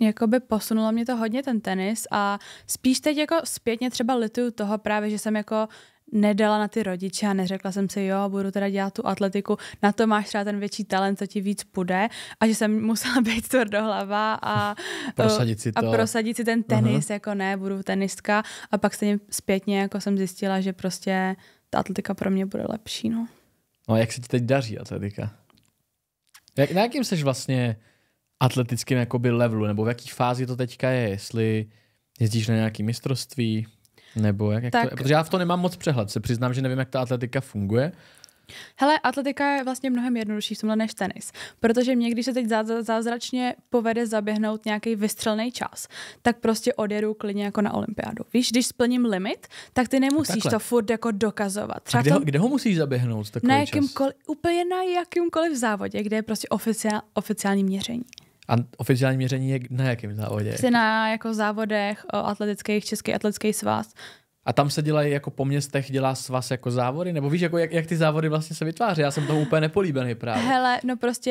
Jakoby posunulo mě to hodně ten tenis a spíš teď jako zpětně třeba lituju toho právě, že jsem jako nedala na ty rodiče a neřekla jsem si, jo, budu teda dělat tu atletiku, na to máš třeba ten větší talent, co ti víc půjde a že jsem musela být tvrdohlava a prosadit si, to. A prosadit si ten tenis, uh-huh. jako ne, budu tenistka a pak se zpětně jako jsem zjistila, že prostě ta atletika pro mě bude lepší, no. No a jak se ti teď daří atletika? Jak, na jakým seš vlastně atletickém jakoby levelu, nebo v jaký fázi to teďka je, jestli jezdíš na nějaké mistrovství, nebo jak, jak tak, to, protože já v to nemám moc přehled, se přiznám, že nevím, jak ta atletika funguje. Hele, atletika je vlastně mnohem jednodušší v tomhle než tenis, protože mě, když se teď zázračně povede zaběhnout nějaký vystřelný čas, tak prostě odjedu klidně jako na olympiádu. Víš, když splním limit, tak ty nemusíš no Takhle. to furt jako dokazovat. Třeba A kde, tom, ho, kde ho musíš zaběhnout takový Na jakýmkoliv, čas? úplně na jakýmkoliv závodě, kde je prostě oficiál, oficiální měření. A oficiální měření je na jakém závodě? Jsi na jako závodech o atletických, Český atletický svaz. A tam se dělají jako po městech, dělá svaz jako závody? Nebo víš, jako jak, jak ty závody vlastně se vytváří? Já jsem to úplně nepolíbený právě. Hele, no prostě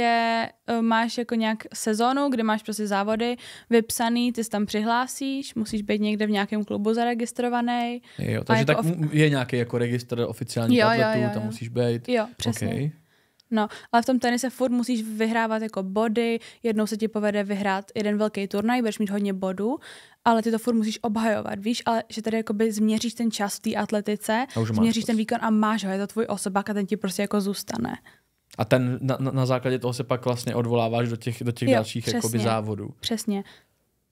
e, máš jako nějak sezonu, kde máš prostě závody vypsaný, ty se tam přihlásíš, musíš být někde v nějakém klubu zaregistrovaný. Jo, takže jako tak of... je nějaký jako registr oficiálních jo, atletů, jo, jo, jo. tam musíš být. Jo, přesně. Okay. No, ale v tom tenise furt musíš vyhrávat jako body, jednou se ti povede vyhrát jeden velký turnaj, budeš mít hodně bodů, ale ty to furt musíš obhajovat, víš, ale že tady jakoby změříš ten čas v té atletice, změříš ten výkon a máš ho, je to tvůj osobák a ten ti prostě jako zůstane. A ten na, na základě toho se pak vlastně odvoláváš do těch, do těch jo, dalších přesně, jakoby závodů. Přesně.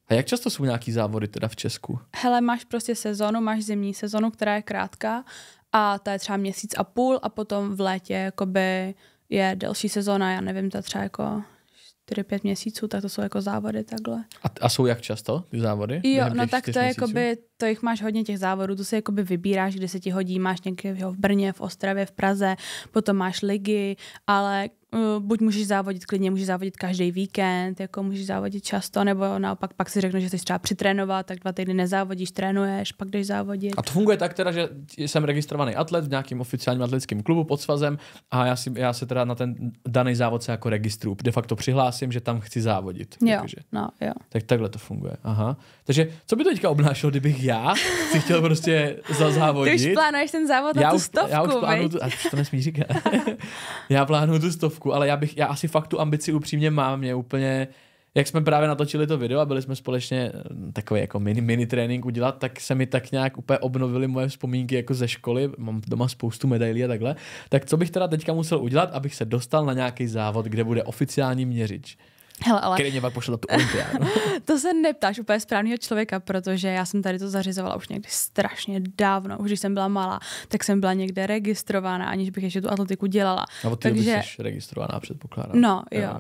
A jak často jsou nějaký závody teda v Česku? Hele, máš prostě sezonu, máš zimní sezonu, která je krátká a ta je třeba měsíc a půl a potom v létě jakoby je delší sezóna, já nevím, ta třeba jako 4-5 měsíců, tak to jsou jako závody takhle. A, a jsou jak často ty závody? Jo, no tak to je jako by to jich máš hodně těch závodů, to si jakoby vybíráš, kde se ti hodí, máš někde v Brně, v Ostravě, v Praze, potom máš ligy, ale uh, buď můžeš závodit klidně, můžeš závodit každý víkend, jako můžeš závodit často, nebo naopak pak si řekneš, že jsi třeba přitrénovat, tak dva týdny nezávodíš, trénuješ, pak jdeš závodit. A to funguje tak teda, že jsem registrovaný atlet v nějakým oficiálním atletickém klubu pod svazem a já, si, já se teda na ten daný závod se jako registruju, de facto přihlásím, že tam chci závodit. Jo, takže. no, jo. Tak takhle to funguje. Aha. Takže co by to teďka obnášelo, kdybych já si chtěl prostě za závodit. Ty už plánuješ ten závod já na tu stovku, Já už plánuju tu, a to nesmí říkat. já plánuju tu stovku, ale já bych, já asi fakt tu ambici upřímně mám, mě úplně, jak jsme právě natočili to video a byli jsme společně mm, takový jako mini, mini trénink udělat, tak se mi tak nějak úplně obnovily moje vzpomínky jako ze školy, mám doma spoustu medailí a takhle. Tak co bych teda teďka musel udělat, abych se dostal na nějaký závod, kde bude oficiální měřič? Hele, ale... Který mě pak pošle do tu olympiádu. to se neptáš úplně správného člověka, protože já jsem tady to zařizovala už někdy strašně dávno. Už když jsem byla malá, tak jsem byla někde registrovaná, aniž bych ještě tu atletiku dělala. A od Takže... jsi registrovaná, předpokládám. No, jo. jo.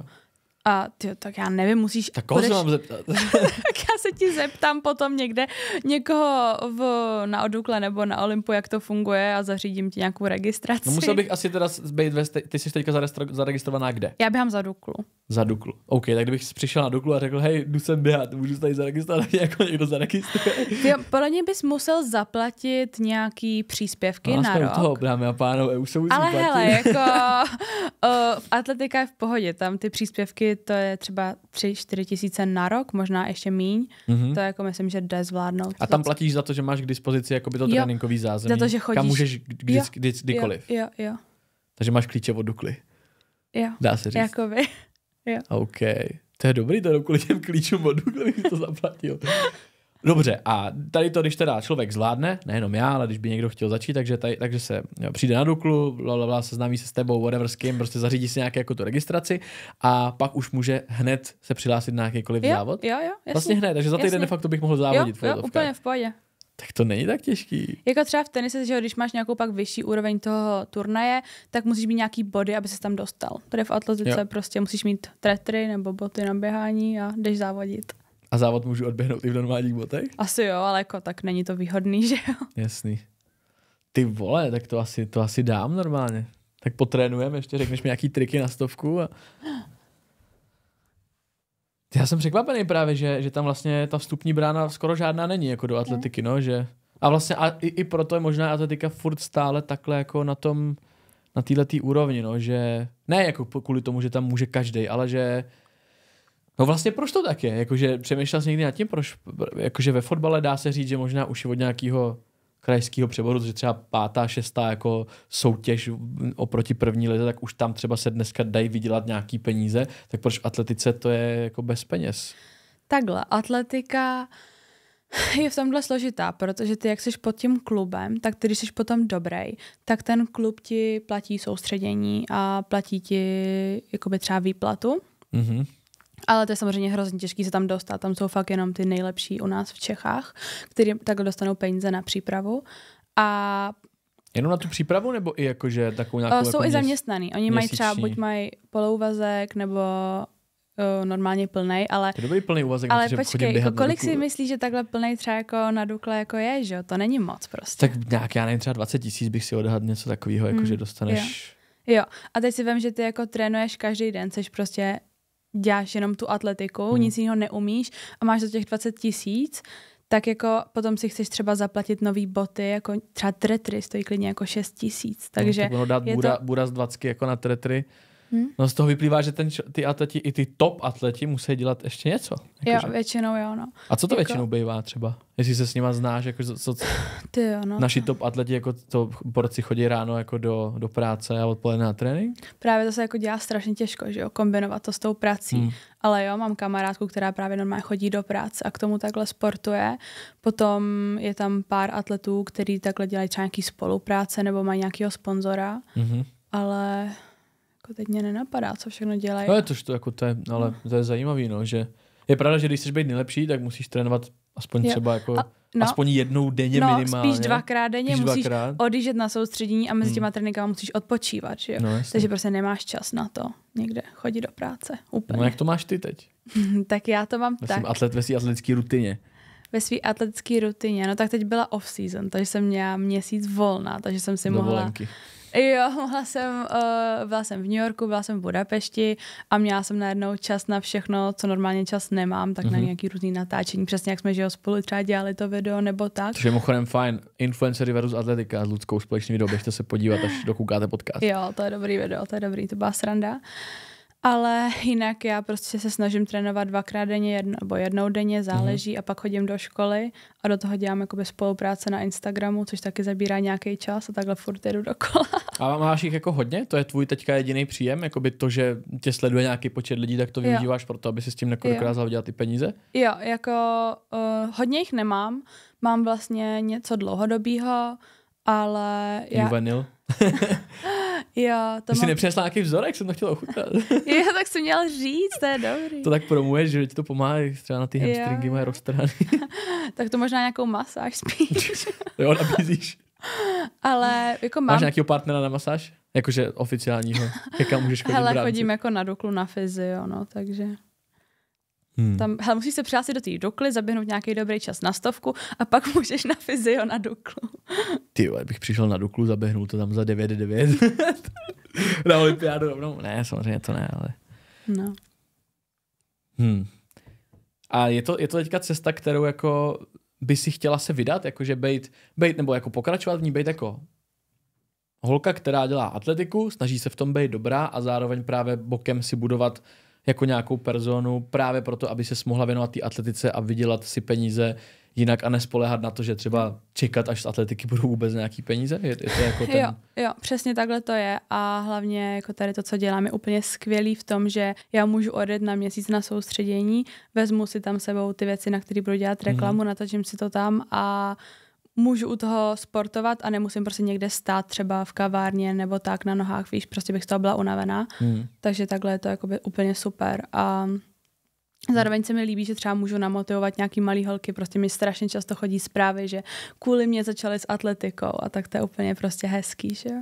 A ty, tak já nevím, musíš... Tak koho budeš... se mám zeptat? tak já se ti zeptám potom někde někoho v, na Odukle nebo na Olympu, jak to funguje a zařídím ti nějakou registraci. No musel bych asi teda zbejt ve... Ty jsi teďka zaregistrovaná kde? Já běhám za Duklu. Za Duklu. OK, tak kdybych přišel na Duklu a řekl, hej, jdu sem běhat, můžu se tady zaregistrovat, jako někdo zaregistruje. jo, pro ně bys musel zaplatit nějaký příspěvky no, na rok. toho, dámy a pánové, už se Ale platit. hele, jako uh, atletika je v pohodě, tam ty příspěvky to je třeba 3-4 tisíce na rok, možná ještě míň. Mm-hmm. To jako myslím, že jde zvládnout. A tam platíš za to, že máš k dispozici jakoby to jo, tréninkový zázemí, za to, že chodíš. kam můžeš kdy, jo, kdy, kdykoliv. Jo, jo, jo. Takže máš klíče od Dukly. Jo, Dá se říct. Jakoby. jo. OK. To je dobrý, to je kvůli těm klíčům od Dukly, to zaplatil. Dobře, a tady to, když teda člověk zvládne, nejenom já, ale když by někdo chtěl začít, takže, tady, takže se jo, přijde na Duklu, blablabla, seznámí se s tebou, whatever s kým, prostě zařídí si nějaké jako tu registraci a pak už může hned se přihlásit na jakýkoliv jo, závod. Jo, jo, jasný, Vlastně hned, takže za týden jasný. de facto bych mohl závodit. Jo, jo úplně v pohodě. Tak to není tak těžký. Jako třeba v tenise, že když máš nějakou pak vyšší úroveň toho turnaje, tak musíš mít nějaký body, aby se tam dostal. Tady v atletice jo. prostě musíš mít tretry nebo boty na běhání a jdeš závodit. A závod můžu odběhnout i v normálních botech? Asi jo, ale jako tak není to výhodný, že jo? Jasný. Ty vole, tak to asi, to asi dám normálně. Tak potrénujeme ještě, řekneš mi nějaký triky na stovku a... Já jsem překvapený právě, že, že tam vlastně ta vstupní brána skoro žádná není jako do atletiky, mhm. no, že... A vlastně a i, i proto je možná atletika furt stále takhle jako na tom, na této úrovni, no, že ne jako kvůli tomu, že tam může každý, ale že No vlastně proč to tak je? Jakože přemýšlel jsi někdy nad tím, proč, jakože ve fotbale dá se říct, že možná už od nějakého krajského přeboru, že třeba pátá, šestá jako soutěž oproti první lize, tak už tam třeba se dneska dají vydělat nějaký peníze, tak proč v atletice to je jako bez peněz? Takhle, atletika je v tomhle složitá, protože ty, jak jsi pod tím klubem, tak ty, když jsi potom dobrý, tak ten klub ti platí soustředění a platí ti jakoby třeba výplatu. Mm-hmm. Ale to je samozřejmě hrozně těžké se tam dostat. Tam jsou fakt jenom ty nejlepší u nás v Čechách, kteří takhle dostanou peníze na přípravu. A Jenom na tu přípravu nebo i jakože takovou nějakou... Eh, jako jsou jako i zaměstnaný. Oni měsíční. mají třeba, buď mají polouvazek nebo uh, normálně plnej, ale... To by plný úvazek, ale počkej, jako kolik si myslíš, že takhle plný třeba jako na Dukle jako je, že To není moc prostě. Tak nějak, já nevím, třeba 20 tisíc bych si odhadl něco takového, jakože hmm, že dostaneš... Jo. Jo, a teď si vím, že ty jako trénuješ každý den, jsi prostě děláš jenom tu atletiku, hmm. nic jiného neumíš a máš za těch 20 tisíc, tak jako potom si chceš třeba zaplatit nový boty, jako třeba tretry stojí klidně jako 6 tisíc. No, takže no, tak dát je bura, to... bura z 20 jako na tretry, Hmm. No z toho vyplývá, že ten, ty atleti, i ty top atleti musí dělat ještě něco. Jako, jo, že... většinou jo, no. A co to jako... většinou bývá třeba? Jestli se s nima znáš, jako co, co... Ty jo, no. Naši top atleti, jako to borci chodí ráno jako do, do práce a odpoledne na trénink? Právě to se jako dělá strašně těžko, že jo, kombinovat to s tou prací. Hmm. Ale jo, mám kamarádku, která právě normálně chodí do práce a k tomu takhle sportuje. Potom je tam pár atletů, který takhle dělají třeba nějaký spolupráce nebo mají nějakého sponzora. hmm Ale jako teď mě nenapadá, co všechno dělají. No je to, to, jako to je, ale hmm. to je zajímavý, no, že je pravda, že když chceš být nejlepší, tak musíš trénovat aspoň jo. třeba jako... A, no, aspoň jednou denně no, minimálně. spíš dvakrát denně spíš musíš dvakrát. odjíždět na soustředění a mezi hmm. těma tréninkama musíš odpočívat, že jo? No, Takže prostě nemáš čas na to někde chodit do práce. Úplně. No jak to máš ty teď? tak já to mám Myslím, tak. Atlet ve atletické rutině ve své atletické rutině. No tak teď byla off-season, takže jsem měla měsíc volná, takže jsem si Dovolenky. mohla... Jo, mohla jsem, uh, byla jsem v New Yorku, byla jsem v Budapešti a měla jsem najednou čas na všechno, co normálně čas nemám, tak mm-hmm. na mhm. nějaký různý natáčení, přesně jak jsme, že jo, spolu třeba dělali to video nebo tak. Což je mimochodem fajn, Influencery versus Atletika s Ludskou společný video, běžte se podívat, až dokoukáte podcast. Jo, to je dobrý video, to je dobrý, to byla sranda. Uh, ale jinak já prostě se snažím trénovat dvakrát denně jedno, nebo jednou denně, mhm. záleží, mm. a pak chodím do školy a do toho dělám jakoby spolupráce na Instagramu, což taky zabírá nějaký čas a takhle furt jedu dokola. A máš jich jako hodně? To je tvůj teďka jediný příjem? Jakoby to, že tě sleduje nějaký počet lidí, tak to využíváš jo. to, aby si s tím dokázal dělat ty peníze? Jo, jako uh, hodně jich nemám. Mám vlastně něco dlouhodobého, ale... Já... jo, to Ty mám... jsi nepřinesla nějaký vzorek, jsem to chtěla ochutnat. jo, tak jsem měl říct, to je dobrý. To tak promuješ, že ti to pomáhá, třeba na ty hamstringy moje roztrhané. tak to možná nějakou masáž spíš. jo, nabízíš. Ale jako mám... Máš nějakého partnera na masáž? Jakože oficiálního, jaká můžeš chodit Hele, chodím jako na doklu na fyzio, no, takže... Hmm. Tam, hele, musíš se přihlásit do té dukly, zaběhnout nějaký dobrý čas na stovku a pak můžeš na fyzio na duklu. Ty jo, bych přišel na duklu, zaběhnul to tam za 9,9. na olympiádu rovnou. Ne, samozřejmě to ne, ale... No. Hmm. A je to, je to teďka cesta, kterou jako by si chtěla se vydat, jakože bejt, bejt nebo jako pokračovat v ní, bejt jako holka, která dělá atletiku, snaží se v tom být dobrá a zároveň právě bokem si budovat uh, jako nějakou personu právě proto, aby se mohla věnovat té atletice a vydělat si peníze jinak a nespolehat na to, že třeba čekat, až z atletiky budou vůbec nějaký peníze? Je, je to jako ten... jo, jo, přesně takhle to je a hlavně jako tady to, co dělám, je úplně skvělý v tom, že já můžu odjet na měsíc na soustředění, vezmu si tam sebou ty věci, na které budu dělat reklamu, mm. natočím si to tam a uh, můžu u toho sportovat a nemusím prostě někde stát třeba v kavárně nebo tak na nohách, víš, prostě bych z toho byla unavená. Hmm. Takže takhle je to jakoby úplně super. A Zároveň se mi líbí, že třeba můžu namotivovat nějaký malý holky, prostě mi strašně často chodí zprávy, že kvůli mě začaly s atletikou a tak to je úplně prostě hezký, že jo.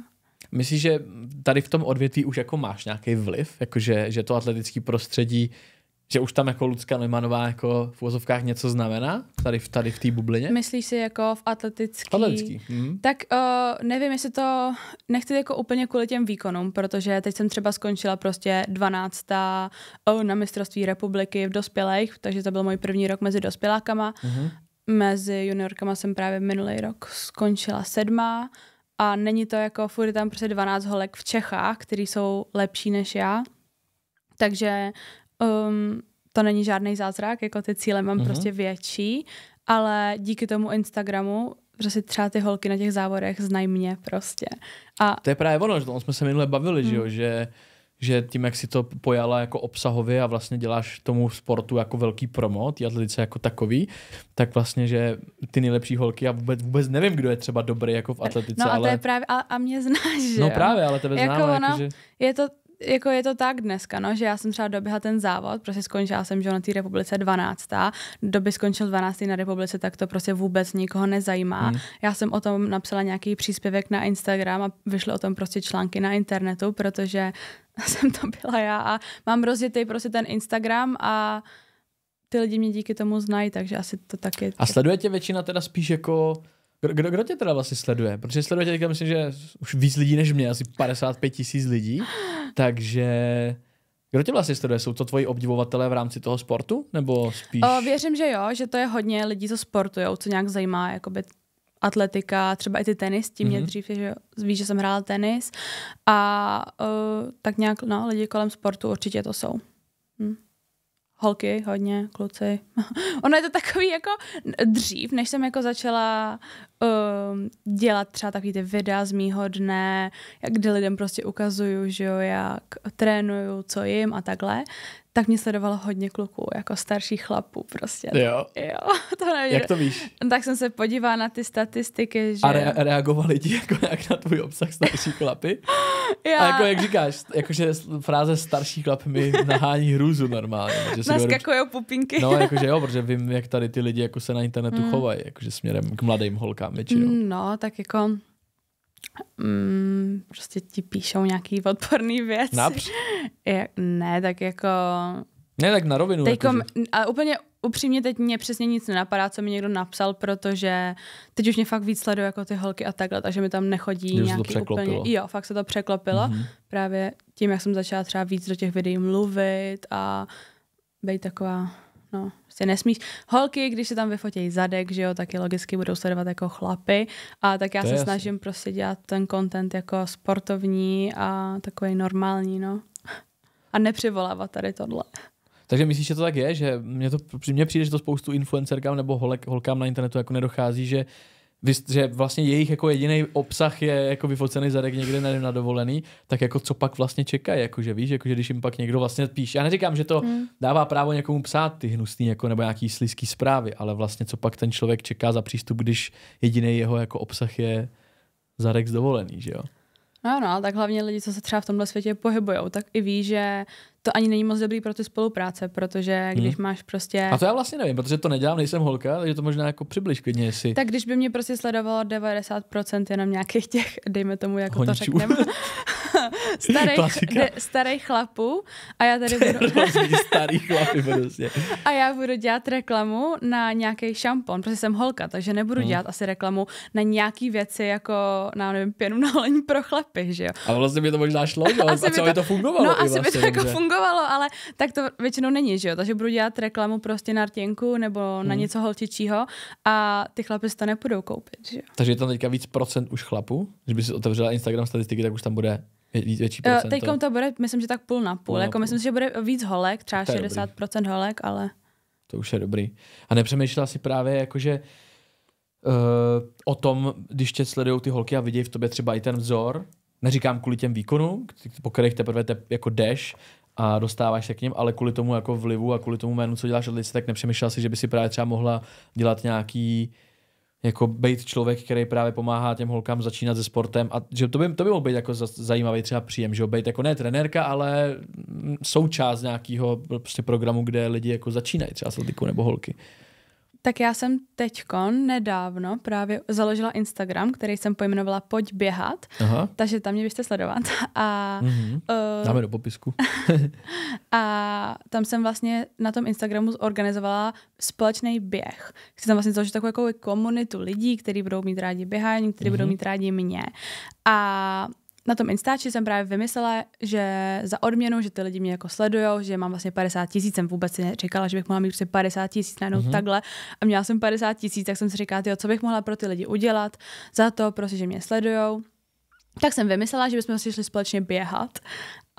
Myslíš, že tady v tom odvětví už jako máš nějaký vliv, jakože že to atletické prostředí že už tam jako Lucka Neumannová jako v vozovkách něco znamená? Tady, tady v té bublině? Myslíš si jako v atletický? atletický. Mm. Tak uh, nevím, jestli to, nechci jako úplně kvůli těm výkonům, protože teď jsem třeba skončila prostě 12. Eh, na mistrovství republiky v dospělých, takže to byl můj první rok mezi dospělákama. Mm-hmm. Mezi juniorkama jsem právě minulý rok skončila sedmá a není to jako, furt tam prostě 12 holek v Čechách, který jsou lepší než já. Takže um, to není žádný zázrak, jako ty cíle mám mm-hmm. prostě větší, ale díky tomu Instagramu prostě třeba ty holky na těch závorech znají mě prostě. A... To je právě ono, že jsme se minule bavili, mm. že, že tím, jak si to pojala jako obsahově a vlastně děláš tomu sportu jako velký promo, ty atletice jako takový, tak vlastně, že ty nejlepší holky, já vůbec, vůbec nevím, kdo je třeba dobrý jako v atletice. No a to ale... je právě, a, a mě znáš, no že No jo? právě, ale tebe jako znám. Ono, jako, že... je to jako je to tak dneska, no, že já jsem třeba doběhla ten závod, prostě skončila jsem, že na té republice 12. Doby skončil 12. na republice, tak to prostě vůbec nikoho nezajímá. Hmm. Já jsem o tom napsala nějaký příspěvek na Instagram a vyšly o tom prostě články na internetu, protože jsem to byla já a mám rozjetý prostě ten Instagram a ty lidi mě díky tomu znají, takže asi to taky. A sleduje tě většina teda spíš jako kdo, kdo, kdo tě teda vlastně sleduje? Protože sleduje tě myslím, že už víc lidí než mě, asi 55 tisíc lidí. Takže kdo tě vlastně sleduje? Jsou to tvoji obdivovatelé v rámci toho sportu? Nebo spíš... O, věřím, že jo, že to je hodně lidí, co sportujou, co nějak zajímá, jakoby atletika, třeba i ty tenis, tím mm-hmm. mě mhm. dřív, že víš, že jsem hrála tenis a uh, tak nějak, no, lidi kolem sportu určitě to jsou holky hodně, kluci. ono je to takový jako dřív, než jsem jako začala um, dělat třeba takový ty videa z mýho dne, jak kde lidem prostě ukazuju, že jo, jak trénuju, co jim a takhle, tak mě sledovalo hodně kluků, jako starších chlapů prostě. Jo. jo to nevím. Jak to víš? Tak jsem se podívala na ty statistiky, že... A rea- reagovali ti jako jak na tvůj obsah starší chlapy? Já. A jako jak říkáš, jakože fráze starší chlap mi nahání hrůzu normálně. Že si Naskakujou dovedu... pupinky. No, jakože jo, protože vím, jak tady ty lidi jako se na internetu hmm. chovají, jakože směrem k mladým holkám většinou. Mm, no, tak jako mm, prostě ti píšou nějaký odporný věci. Např? ne, tak jako... Ne, tak na rovinu. Teďkom, jako jakože... A úplně upřímně teď mě přesně nic nenapadá, co mi někdo napsal, protože teď už mě fakt víc sledují jako ty holky a takhle, takže mi tam nechodí Když nějaký to úplně... Jo, fakt se to překlopilo. Mm-hmm. Právě tím, jak jsem začala třeba víc do těch videí mluvit a být taková, no, prostě nesmíš. Holky, když se tam vyfotějí zadek, že jo, taky logicky budou sledovat jako chlapy. A tak já to se jasný. snažím prostě dělat ten content jako sportovní a takový normální, no. A nepřivolávat tady tohle. Takže myslíš, že to tak je, že mě, to, mě přijde, že to spoustu influencerkám nebo holek, holkám na internetu jako nedochází, že že vlastně jejich jako jediný obsah je jako vyfocený zadek někde na, na dovolený, tak jako co pak vlastně čekají, jakože víš, jakože když jim pak někdo vlastně píše. Já neříkám, že to hmm. dává právo někomu psát ty hnusný jako nebo nějaký slizký zprávy, ale vlastně co pak ten člověk čeká za přístup, když jediný jeho jako obsah je zadek z dovolený, že jo? No, no, tak hlavně lidi, co se třeba v tomhle světě pohybují, tak i ví, že to ani není moc dobrý pro ty spolupráce, protože když hmm. máš prostě. A to já vlastně nevím, protože to nedělám, nejsem holka, takže to možná jako přibliž klidně, Tak když by mě prostě sledovalo 90% jenom nějakých těch, dejme tomu, jako Honičů. to řekneme. starých, ne, starých chlapů a já tady budu... starý chlapy, prostě. A já budu dělat reklamu na nějaký šampon, protože jsem holka, takže nebudu hmm. dělat asi reklamu na nějaký věci jako, na nevím, pěnu na lení pro chlapy, že jo. A vlastně by to možná šlo, že? A co by to, to fungovalo. No, asi vlastně, by to vlastně, jako že... fungovalo, ale tak to většinou není, že jo. Takže budu dělat reklamu prostě na rtěnku nebo na hmm. něco holčičího a ty chlapy si to nepůjdou koupit, že jo. Takže je tam teďka víc procent už chlapů? Když by si otevřela Instagram statistiky, tak už tam bude Větší eh, procento? Teďkom to bude, myslím, že tak půl na půl. půl jako na půl. myslím si, že bude víc holek, třeba 60% dobrý. holek, ale... To už je dobrý. A nepřemýšlela si právě jakože uh, eh, o tom, když tě sledují ty holky a vidějí v tobě třeba i ten vzor, neříkám kvůli těm výkonům, po kterých teprve te, jako deš a dostáváš se k ním, ale kvůli tomu jako vlivu a kvůli tomu jménu, co děláš od lidí, tak nepřemýšlela si, že by si právě třeba mohla dělat nějaký jako být člověk, který právě pomáhá těm holkám začínat se sportem a že to by, to by mohl být jako zajímavý třeba příjem, že být jako ne trenérka, ale součást nějakého prostě programu, kde lidi jako začínají třeba s nebo holky. Tak já jsem teďkon nedávno právě založila Instagram, který jsem pojmenovala Pojď běhat, Aha. takže tam mě byste sledovat. A, mm-hmm. uh, Dáme do popisku. a tam jsem vlastně na tom Instagramu zorganizovala společný běh. Chci tam vlastně založit takovou jako komunitu lidí, kteří budou mít rádi běhání, kteří mm-hmm. budou mhm. mít rádi mě. A na tom Instači jsem právě vymyslela, že za odměnu, že ty lidi mě jako sledujou, že mám vlastně 50 tisíc, jsem vůbec si neříkala, že bych mohla mít 50 tisíc najednou mm-hmm. takhle a měla jsem 50 tisíc, tak jsem si říkala, tyjo, co bych mohla pro ty lidi udělat za to, prostě, že mě sledujou. Tak jsem vymyslela, že bychom si šli společně běhat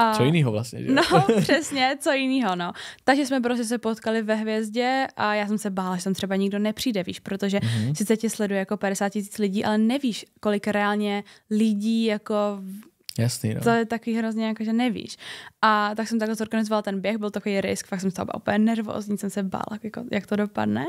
a... Co jiného vlastně, že? No, přesně, co jiného, no. Takže jsme prostě se potkali ve hvězdě a já jsem se bála, že tam třeba nikdo nepřijde, víš, protože mm-hmm. sice tě sleduje jako 50 tisíc lidí, ale nevíš, kolik reálně lidí jako Jasný, no. To je takový hrozně, jako, že nevíš. A tak jsem takhle zorganizovala ten běh, byl takový risk, fakt jsem z byla úplně nervózní, jsem se bála, jako, jak to dopadne.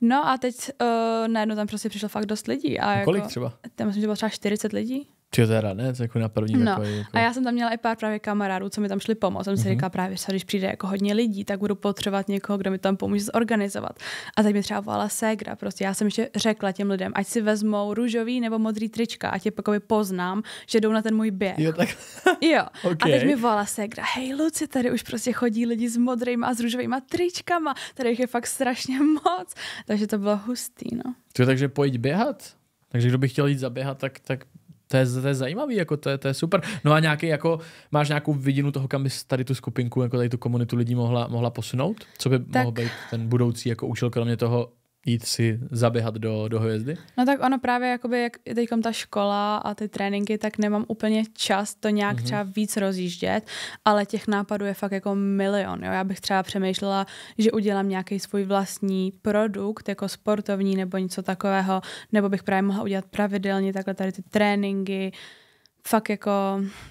No a teď uh, najednou tam prostě přišlo fakt dost lidí. A, a kolik jako, třeba? Tam myslím, že bylo třeba 40 lidí. Ty to je ranec, jako na první no. takový, jako... A já jsem tam měla i pár právě kamarádů, co mi tam šli pomoct. Jsem si mm-hmm. říkala právě, že když přijde jako hodně lidí, tak budu potřebovat někoho, kdo mi tam pomůže zorganizovat. A teď mi třeba volala ségra. Prostě já jsem ještě řekla těm lidem, ať si vezmou růžový nebo modrý trička, ať je pokud poznám, že jdou na ten můj běh. Jo, tak... jo. okay. A teď mi volala ségra, hej Luci, tady už prostě chodí lidi s modrýma a s růžovými tričkama, tady jich je fakt strašně moc. Takže to bylo hustý, no. Ty, takže pojď běhat? Takže kdo by chtěl jít zaběhat, tak, tak to je, to je zajímavý, jako to je, to je super. No a nějaký, jako, máš nějakou vidinu toho, kam bys tady tu skupinku, jako tady tu komunitu lidí mohla, mohla posunout? Co by tak. mohl být ten budoucí jako účel, kromě toho jít si zaběhat do, do hvězdy? No tak ono právě, jakoby, jak teď ta škola a ty tréninky, tak nemám úplně čas to nějak mm-hmm. třeba víc rozjíždět, ale těch nápadů je fakt jako milion. Jo? Já bych třeba přemýšlela, že udělám nějaký svůj vlastní produkt, jako sportovní nebo něco takového, nebo bych právě mohla udělat pravidelně takhle tady ty tréninky, fakt jako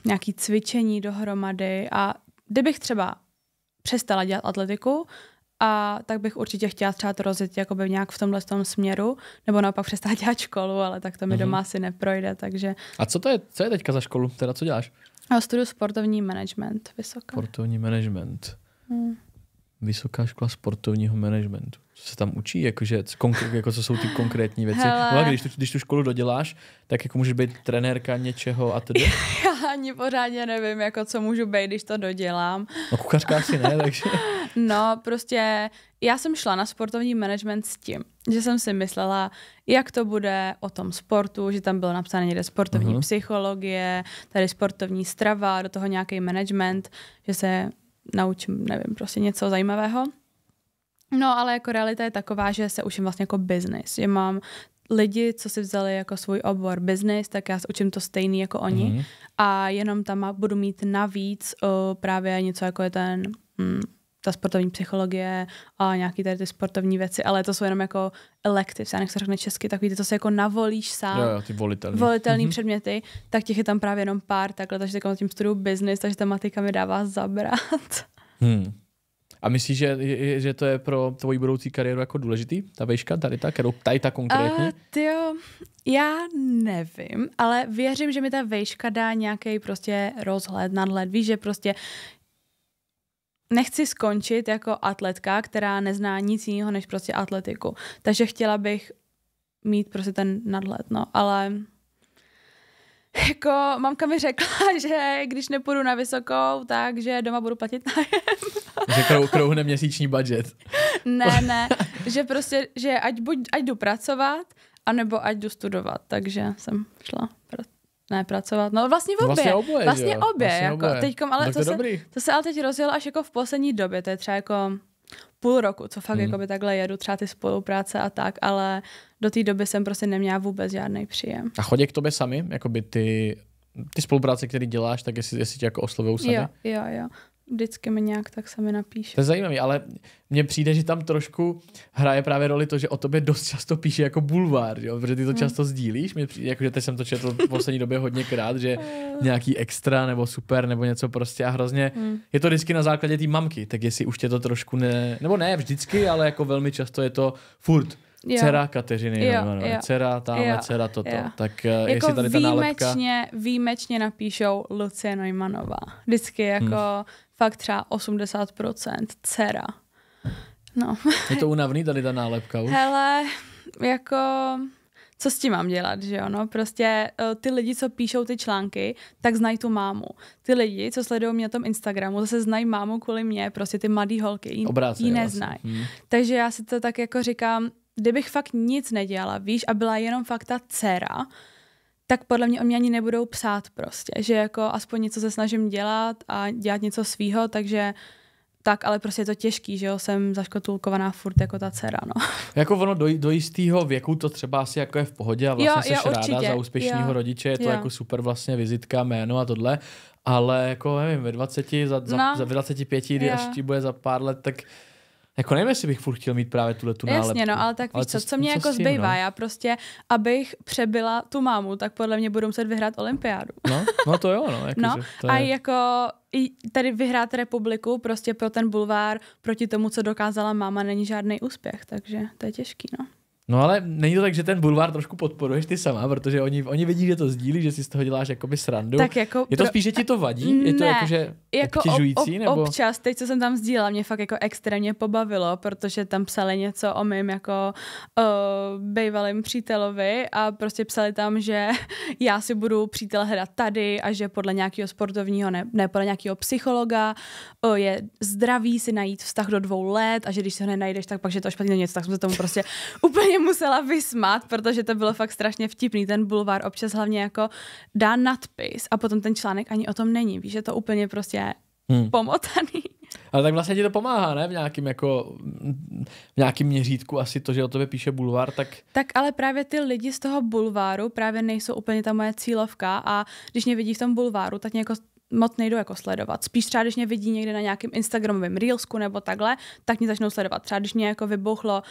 nějaký cvičení dohromady a kdybych třeba přestala dělat atletiku a tak bych určitě chtěla třeba to rozjet jakoby nějak v tomhle tom směru, nebo naopak přestát dělat školu, ale tak to mi mm-hmm. doma asi neprojde, takže... A co to je, co je teďka za školu, teda co děláš? A studuju sportovní management, vysoká. Sportovní management. Hmm. Vysoká škola sportovního managementu. Co se tam učí? Jakože, co, jako co jsou ty konkrétní věci? Hele. No, když, tu, když tu školu doděláš, tak jako můžeš být trenérka něčeho a tedy? Já ani pořádně nevím, jako co můžu být, když to dodělám. No kuchařka asi ne, takže... No, prostě já jsem šla na sportovní management s tím, že jsem si myslela, jak to bude o tom sportu, že tam bylo napsáno někde sportovní uh-huh. psychologie, tady sportovní strava, do toho nějaký management, že se naučím, nevím, prostě něco zajímavého. No, ale jako realita je taková, že se učím vlastně jako business, že mám lidi, co si vzali jako svůj obor business, tak já se učím to stejný jako oni mm. a jenom tam budu mít navíc uh, právě něco jako je ten mm, ta sportovní psychologie a nějaký tady ty sportovní věci, ale to jsou jenom jako elective, já nechci řekne česky, takový ty, to se jako navolíš sám. Jo, jo, ty volitelný. Volitelný mm-hmm. předměty, tak těch je tam právě jenom pár takhle, takže takovým tím studuju business, takže ta matika mi dává zabrat. Hmm. A myslíš, že, že to je pro tvoji budoucí kariéru jako důležitý, ta vejška, tady ta, kterou tady ta konkrétně? Uh, eh, tyjo, já nevím, ale věřím, že mi ta vejška dá nějaký prostě rozhled, nadhled. Víš, že prostě nechci skončit jako atletka, která nezná nic jiného než prostě atletiku. Takže chtěla bych mít prostě ten nadhled, no, ale jako mamka mi řekla, že když nepůjdu na vysokou, takže doma budu platit nájem. že krou, krouhne měsíční budget. ne, ne, že prostě, že ať, buď, ať jdu pracovat, anebo ať jdu studovat, takže jsem šla pracovat. Ne, pracovat. No vlastně obě. Vlastně oboje. Vlastně jo. obě. Vlastně jako. Oboje. Teďkom, ale no, to, to, se, dobrý. to se ale teď rozjelo až jako v poslední době. To je třeba jako půl roku, co fakt mm. jako by takhle jedu, třeba ty spolupráce a tak, ale do té doby jsem prostě neměla vůbec žádný příjem. A chodí k tobě sami, jako by ty ty spolupráce, které děláš, tak jestli, jestli tě jako oslovují sami? Jo, jo, jo vždycky mi nějak tak sami napíše. To je zajímavé, ale mně přijde, že tam trošku hraje právě roli to, že o tobě dost často píše jako bulvár, jo? protože ty to hmm. často sdílíš. Mně přijde, jakože teď jsem to četl v poslední době hodněkrát, že nějaký extra nebo super nebo něco prostě a hrozně. Hmm. Je to vždycky na základě té mamky, tak jestli už tě to trošku ne, nebo ne vždycky, ale jako velmi často je to furt. Jo. Dcera Kateřiny, jo, jmenuje. jo. dcera tamhle, jo, dcera toto. Jo. Tak eh, jako jestli tady ta výjimečně, nálepka... výjimečně napíšou Lucie Neumannová. Vždycky hmm. jako hmm fakt třeba 80% dcera. No. Je to unavný tady ta nálepka už? Hele, jako co s tím mám dělat, že jo? No, prostě eh, ty lidi, co píšou ty články, tak znají tu mámu. Ty lidi, co sledují mě na tom Instagramu, zase znají mámu kvůli mě, prostě ty mladý holky, jí, Obráce, jí vlastně. neznají. Hmm. Takže já si to tak jako říkám, kdybych fakt nic nedělala, víš, a byla jenom fakt ta dcera, tak podle mě o mě ani nebudou psát prostě, že jako aspoň něco se snažím dělat a dělat něco svýho, takže tak, ale prostě je to těžký, že jo, jsem zaškotulkovaná furt jako ta dcera, no. Jako ono do, do jistého věku to třeba asi jako je v pohodě a vlastně jo, seš jo, určitě. ráda za úspěšného rodiče, je to jo. jako super vlastně vizitka, jméno a tohle, ale jako nevím, ve 20, za, za, no. za 25, kdy až ti bude za pár let, tak jako nevím, jestli bych furt chtěl mít právě tuhle tu nálepku. Jasně, no, ale tak víš ale co, co, co mě co jako tím, no? zbývá, no? já prostě, abych přebyla tu mámu, tak podle mě budu muset vyhrát olympiádu. No, no to jo, no. Jako, no že, a je... jako i tady vyhrát republiku prostě pro ten bulvár proti tomu, co dokázala máma, není žádný úspěch, takže to je těžký, no. No ale není to tak, že ten bulvár trošku podporuješ ty sama, protože oni, oni vidí, že to sdílí, že si z toho děláš jakoby srandu. Tak jako je to spíš, že ti to vadí? Ne, je to jako, že jako obtěžující? Ob, ob, nebo? Občas, teď co jsem tam sdílela, mě fakt jako extrémně pobavilo, protože tam psali něco o mém jako o, eh, bývalým přítelovi a prostě psali tam, že já si budu přítel hledat tady a že podle nějakého sportovního, ne, ne podle nějakého psychologa o, eh, je zdravý si najít vztah do dvou let a že když se ho nenajdeš, tak pak že to špatně něco, tak jsem se tomu prostě úplně úplně musela vysmát, protože to bylo fakt strašně vtipný. Ten bulvár občas hlavně jako dá nadpis a potom ten článek ani o tom není. Víš, že to úplně prostě hmm. pomotaný. Ale tak vlastně ti to pomáhá, ne? V nějakém jako, v nějakým měřítku asi to, že o tobě píše bulvár, tak... Tak ale právě ty lidi z toho bulváru právě nejsou úplně ta moje cílovka a když mě vidí v tom bulváru, tak mě jako moc nejdu jako sledovat. Spíš třeba, když mě vidí někde na nějakém Instagramovém reelsku nebo takhle, tak mě začnou sledovat. Třeba když mě jako vybuchlo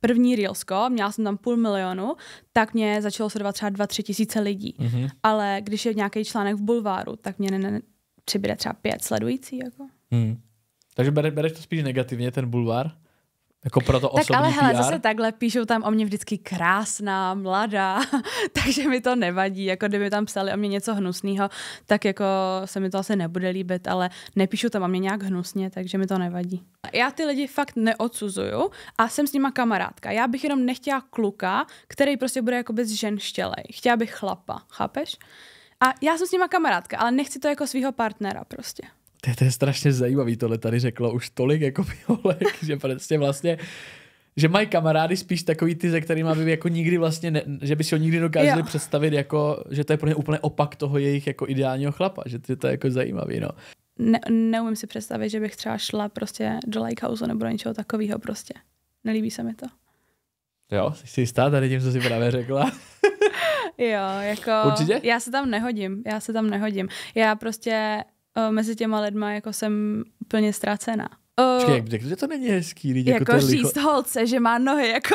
první Reelsko, měla jsem tam půl milionu, tak mě začalo sledovat třeba 2 tři tisíce lidí. Mm-hmm. Ale když je nějaký článek v bulváru, tak mě ne, ne, přibude třeba pět sledující. Jako. Mm. Takže bere, bereš to spíš negativně, ten bulvár? Jako to tak ale PR. hele, zase takhle píšou tam o mě vždycky krásná, mladá, takže mi to nevadí. Jako kdyby tam psali o mě něco hnusného, tak jako se mi to asi nebude líbit, ale nepíšu tam o mě nějak hnusně, takže mi to nevadí. Já ty lidi fakt neodsuzuju a jsem s nima kamarádka. Já bych jenom nechtěla kluka, který prostě bude jako bez žen štělej. Chtěla bych chlapa, chápeš? A já jsem s nima kamarádka, ale nechci to jako svého partnera prostě to, je, to je strašně zajímavý, tohle tady řeklo už tolik jako holek, že prostě vlastně že mají kamarády spíš takový ty, se kterými by jako nikdy vlastně, ne, že by si ho nikdy dokázali jo. představit jako, že to je pro ně úplně opak toho jejich jako ideálního chlapa, že to je jako zajímavý, no. Ne, neumím si představit, že bych třeba šla prostě do Likehouse nebo do něčeho takového prostě. Nelíbí se mi to. Jo, jsi jistá tady tím, co jsi právě řekla? jo, jako... Určitě? Já se tam nehodím, já se tam nehodím. Já prostě Eh, mezi těma lidma jako jsem úplně ztracená. Eh, Počkej, jak jak že to není hezký lidi. Jako, jako říct licho... holce, že má nohy jako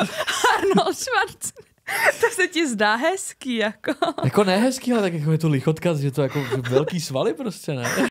Arnold Schwarzenegger. to se ti zdá hezký, jako. Jako nehezký, ale tak jako je to lichotka, že to jako velký svaly prostě, ne?